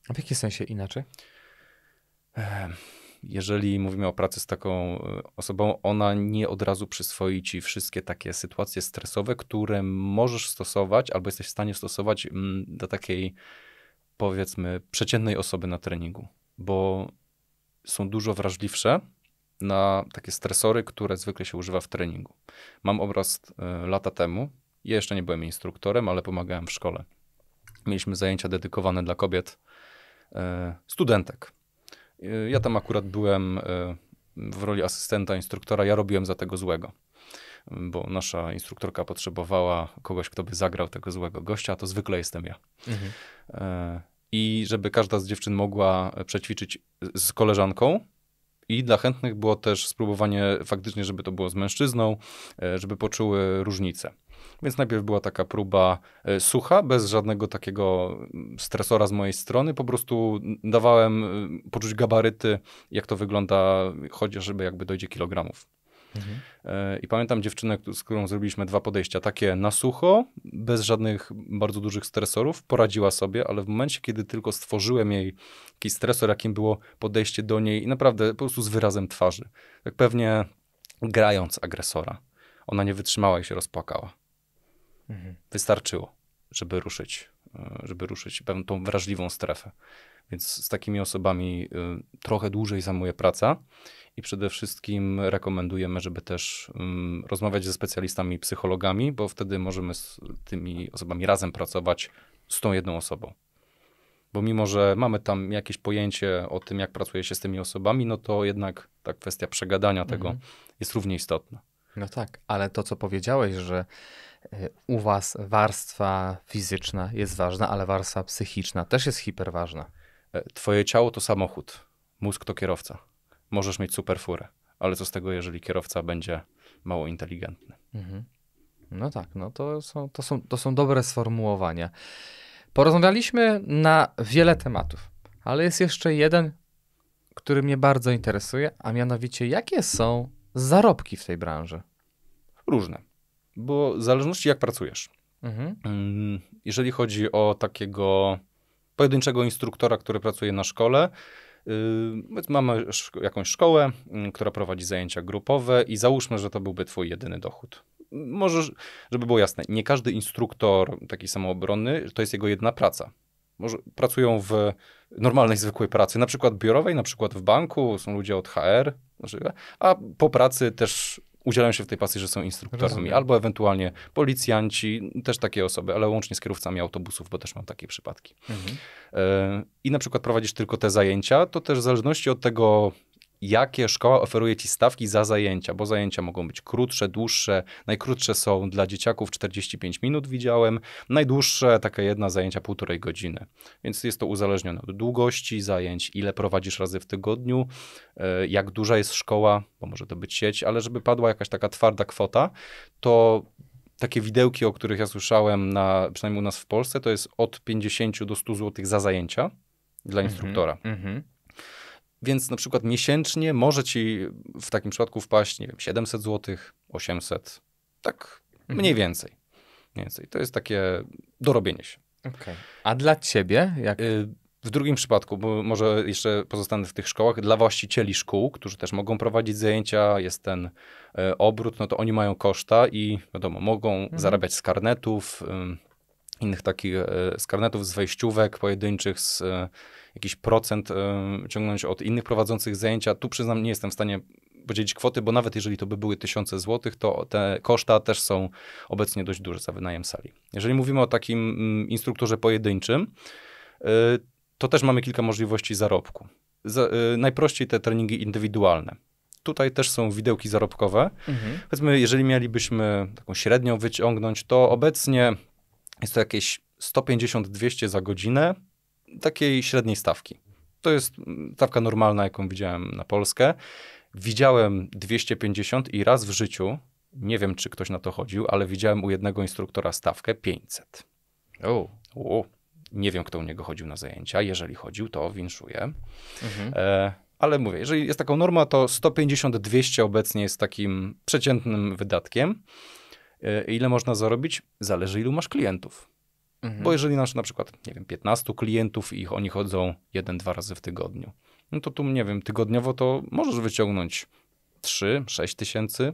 A w jakim sensie inaczej? Ehm jeżeli mówimy o pracy z taką e, osobą, ona nie od razu przyswoi ci wszystkie takie sytuacje stresowe, które możesz stosować albo jesteś w stanie stosować mm, do takiej, powiedzmy, przeciętnej osoby na treningu, bo są dużo wrażliwsze na takie stresory, które zwykle się używa w treningu. Mam obraz e, lata temu. Ja jeszcze nie byłem instruktorem, ale pomagałem w szkole. Mieliśmy zajęcia dedykowane dla kobiet, e, studentek. Y, ja tam akurat byłem y, w roli asystenta instruktora, ja robiłem za tego złego. Mm, bo nasza instruktorka potrzebowała kogoś, kto by zagrał tego złego gościa, a to zwykle jestem ja. Mhm. Y, I żeby każda z dziewczyn mogła przećwiczyć z koleżanką, i dla chętnych było też spróbowanie faktycznie, żeby to było z mężczyzną, żeby poczuły różnicę. Więc najpierw była taka próba e, sucha, bez żadnego takiego mm, stresora z mojej strony. Po prostu dawałem e, poczuć gabaryty, jak to wygląda, chociażby jakby dojdzie kilogramów. Mhm. E, I pamiętam dziewczynę, z którą zrobiliśmy dwa podejścia, takie na sucho, bez żadnych bardzo dużych stresorów, poradziła sobie, ale w momencie, kiedy tylko stworzyłem jej taki stresor, jakim było podejście do niej i naprawdę po prostu z wyrazem twarzy, tak pewnie grając agresora, ona nie wytrzymała i się rozpłakała. Mhm. Wystarczyło, żeby ruszyć, e, żeby ruszyć tą wrażliwą strefę. Więc z takimi osobami e, trochę dłużej zajmuje praca i przede wszystkim rekomendujemy, żeby też mm, rozmawiać ze specjalistami, psychologami, bo wtedy możemy z tymi osobami razem pracować z tą jedną osobą. Bo mimo, że mamy tam jakieś pojęcie o tym, jak pracuje się z tymi osobami, no to jednak ta kwestia przegadania mhm. tego jest równie istotna. No tak, ale to co powiedziałeś, że Y, u Was warstwa fizyczna jest ważna, ale warstwa psychiczna też jest hiperważna. Y, twoje ciało to samochód, mózg to kierowca. Możesz mieć super furę, ale co z tego, jeżeli kierowca będzie mało inteligentny? Mhm. No tak, no to są, to, są, to są dobre sformułowania. Porozmawialiśmy na wiele tematów, ale jest jeszcze jeden, który mnie bardzo interesuje, a mianowicie jakie są zarobki w tej branży? Różne bo w zależności jak pracujesz. Mhm. Mm, jeżeli chodzi o takiego pojedynczego instruktora, który pracuje na szkole, y, mamy jakąś szkołę, mm, która prowadzi zajęcia grupowe i załóżmy, że to byłby twój jedyny dochód. Może żeby było jasne, nie każdy instruktor taki samoobronny to jest jego jedna praca. Może pracują w normalnej, zwykłej pracy, na przykład biurowej, na przykład w banku, są ludzie od HR, znaczy, a po pracy też udzielają się w tej pasji, że są instruktorami, Rozumiem. albo ewentualnie policjanci, też takie osoby, ale łącznie z kierowcami autobusów, bo też mam takie przypadki. Mhm. E, I na przykład prowadzisz tylko te zajęcia, to też w zależności od tego, jakie szkoła oferuje ci stawki za zajęcia, bo zajęcia mogą być krótsze, dłuższe. Najkrótsze są dla dzieciaków 45 minut, widziałem. Najdłuższe, taka jedna zajęcia półtorej godziny. Więc jest to uzależnione od długości zajęć, ile prowadzisz razy w tygodniu, e, jak duża jest szkoła, bo może to być sieć, ale żeby padła jakaś taka twarda kwota, to takie widełki, o których ja słyszałem, na, przynajmniej u nas w Polsce, to jest od 50 do 100 zł za zajęcia dla mhm, instruktora. Mm -hmm. Więc na przykład miesięcznie może ci w takim przypadku wpaść, nie wiem, 700 zł, 800, tak mhm. mniej więcej. Mniej więcej. To jest takie dorobienie się. Okay. A dla ciebie? Jak... Y, w drugim przypadku, bo może jeszcze pozostanę w tych szkołach, dla właścicieli szkół, którzy też mogą prowadzić zajęcia, jest ten y, obrót, no to oni mają koszta i wiadomo, mogą mhm. zarabiać z karnetów, innych takich z e, z wejściówek pojedynczych, z e, jakiś procent e, ciągnąć od innych prowadzących zajęcia. Tu przyznam, nie jestem w stanie podzielić kwoty, bo nawet jeżeli to by były tysiące złotych, to te koszta też są obecnie dość duże za wynajem sali. Jeżeli mówimy o takim mm, instruktorze pojedynczym, to też mamy kilka możliwości zarobku. najprościej te treningi indywidualne. Tutaj też są widełki zarobkowe. Mhm. Powiedzmy, jeżeli mielibyśmy taką średnią wyciągnąć, to obecnie jest to jakieś 150-200 za godzinę takiej średniej stawki. To jest mm, stawka normalna, jaką widziałem na Polskę. Widziałem 250 i raz w życiu, nie wiem czy ktoś na to chodził, ale widziałem u jednego instruktora stawkę 500. O. o nie wiem, kto u niego chodził na zajęcia. Jeżeli chodził, to winszuję. Mhm. E, ale mówię, jeżeli jest taką norma, to 150-200 obecnie jest takim przeciętnym wydatkiem. E, ile można zarobić? Zależy, ilu masz klientów. Mhm. Bo jeżeli masz na przykład, nie wiem, 15 klientów i ich, oni chodzą jeden, dwa razy w tygodniu, no to tu, nie wiem, tygodniowo to możesz wyciągnąć 3, 6 tysięcy,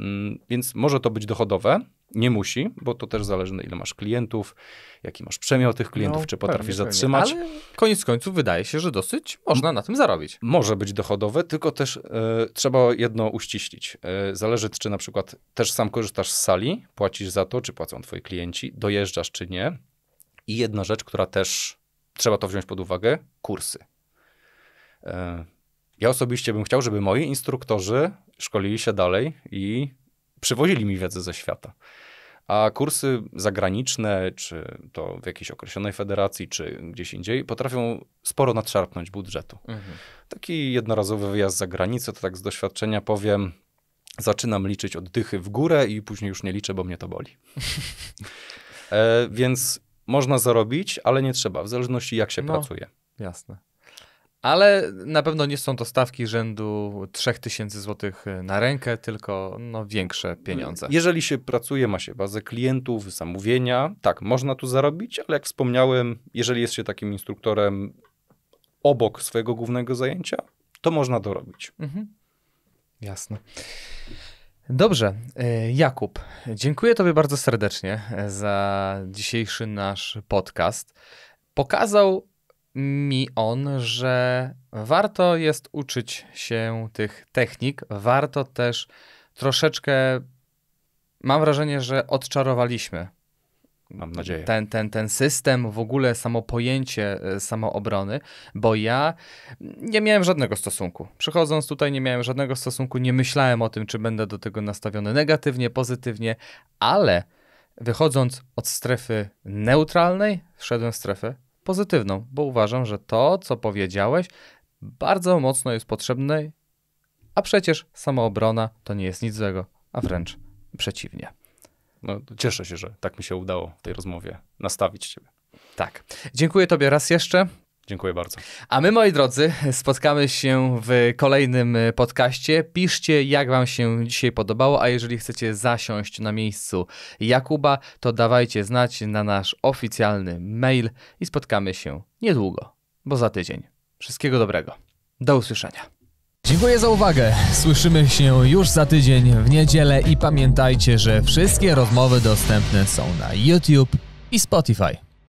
mm, więc może to być dochodowe, nie musi, bo to też zależy na ile masz klientów, jaki masz przemiał tych klientów, no, czy potrafisz pewnie, zatrzymać. Ale koniec końców wydaje się, że dosyć można na tym zarobić. Może być dochodowe, tylko też y, trzeba jedno uściślić. Y, zależy, czy na przykład też sam korzystasz z sali, płacisz za to, czy płacą twoi klienci, dojeżdżasz czy nie. I jedna rzecz, która też trzeba to wziąć pod uwagę, kursy. Y, ja osobiście bym chciał, żeby moi instruktorzy szkolili się dalej i przywozili mi wiedzę ze świata. A kursy zagraniczne, czy to w jakiejś określonej federacji, czy gdzieś indziej, potrafią sporo nadszarpnąć budżetu. Mhm. Taki jednorazowy wyjazd za granicę, to tak z doświadczenia powiem, zaczynam liczyć oddychy w górę i później już nie liczę, bo mnie to boli. e, więc można zarobić, ale nie trzeba, w zależności jak się no, pracuje. Jasne. Ale na pewno nie są to stawki rzędu 3000 zł e, na rękę, tylko no, większe pieniądze. Jeżeli się pracuje, ma się bazę klientów, zamówienia, tak, można tu zarobić, ale jak wspomniałem, jeżeli jest się takim instruktorem obok swojego głównego zajęcia, to można dorobić. Mhm. Jasne. Dobrze, e, Jakub, dziękuję Tobie bardzo serdecznie e, za dzisiejszy nasz podcast. Pokazał mi on, że warto jest uczyć się tych technik, warto też troszeczkę, mam wrażenie, że odczarowaliśmy. Mam nadzieję. Ten, ten, ten system, w ogóle samo pojęcie e, samoobrony, bo ja nie miałem żadnego stosunku. Przychodząc tutaj, nie miałem żadnego stosunku, nie myślałem o tym, czy będę do tego nastawiony negatywnie, pozytywnie, ale wychodząc od strefy neutralnej, wszedłem w strefę pozytywną, bo uważam, że to, co powiedziałeś, bardzo mocno jest potrzebne, a przecież samoobrona to nie jest nic złego, a wręcz przeciwnie. No, cieszę się, że tak mi się udało w tej rozmowie nastawić Ciebie. Tak. Dziękuję Tobie raz jeszcze Dziękuję bardzo. A my, moi drodzy, spotkamy się w kolejnym e, podcaście. Piszcie, jak Wam się dzisiaj podobało, a jeżeli chcecie zasiąść na miejscu Jakuba, to dawajcie znać na nasz oficjalny mail i spotkamy się niedługo, bo za tydzień. Wszystkiego dobrego. Do usłyszenia. Dziękuję za uwagę. Słyszymy się już za tydzień w niedzielę i pamiętajcie, że wszystkie rozmowy dostępne są na YouTube i Spotify.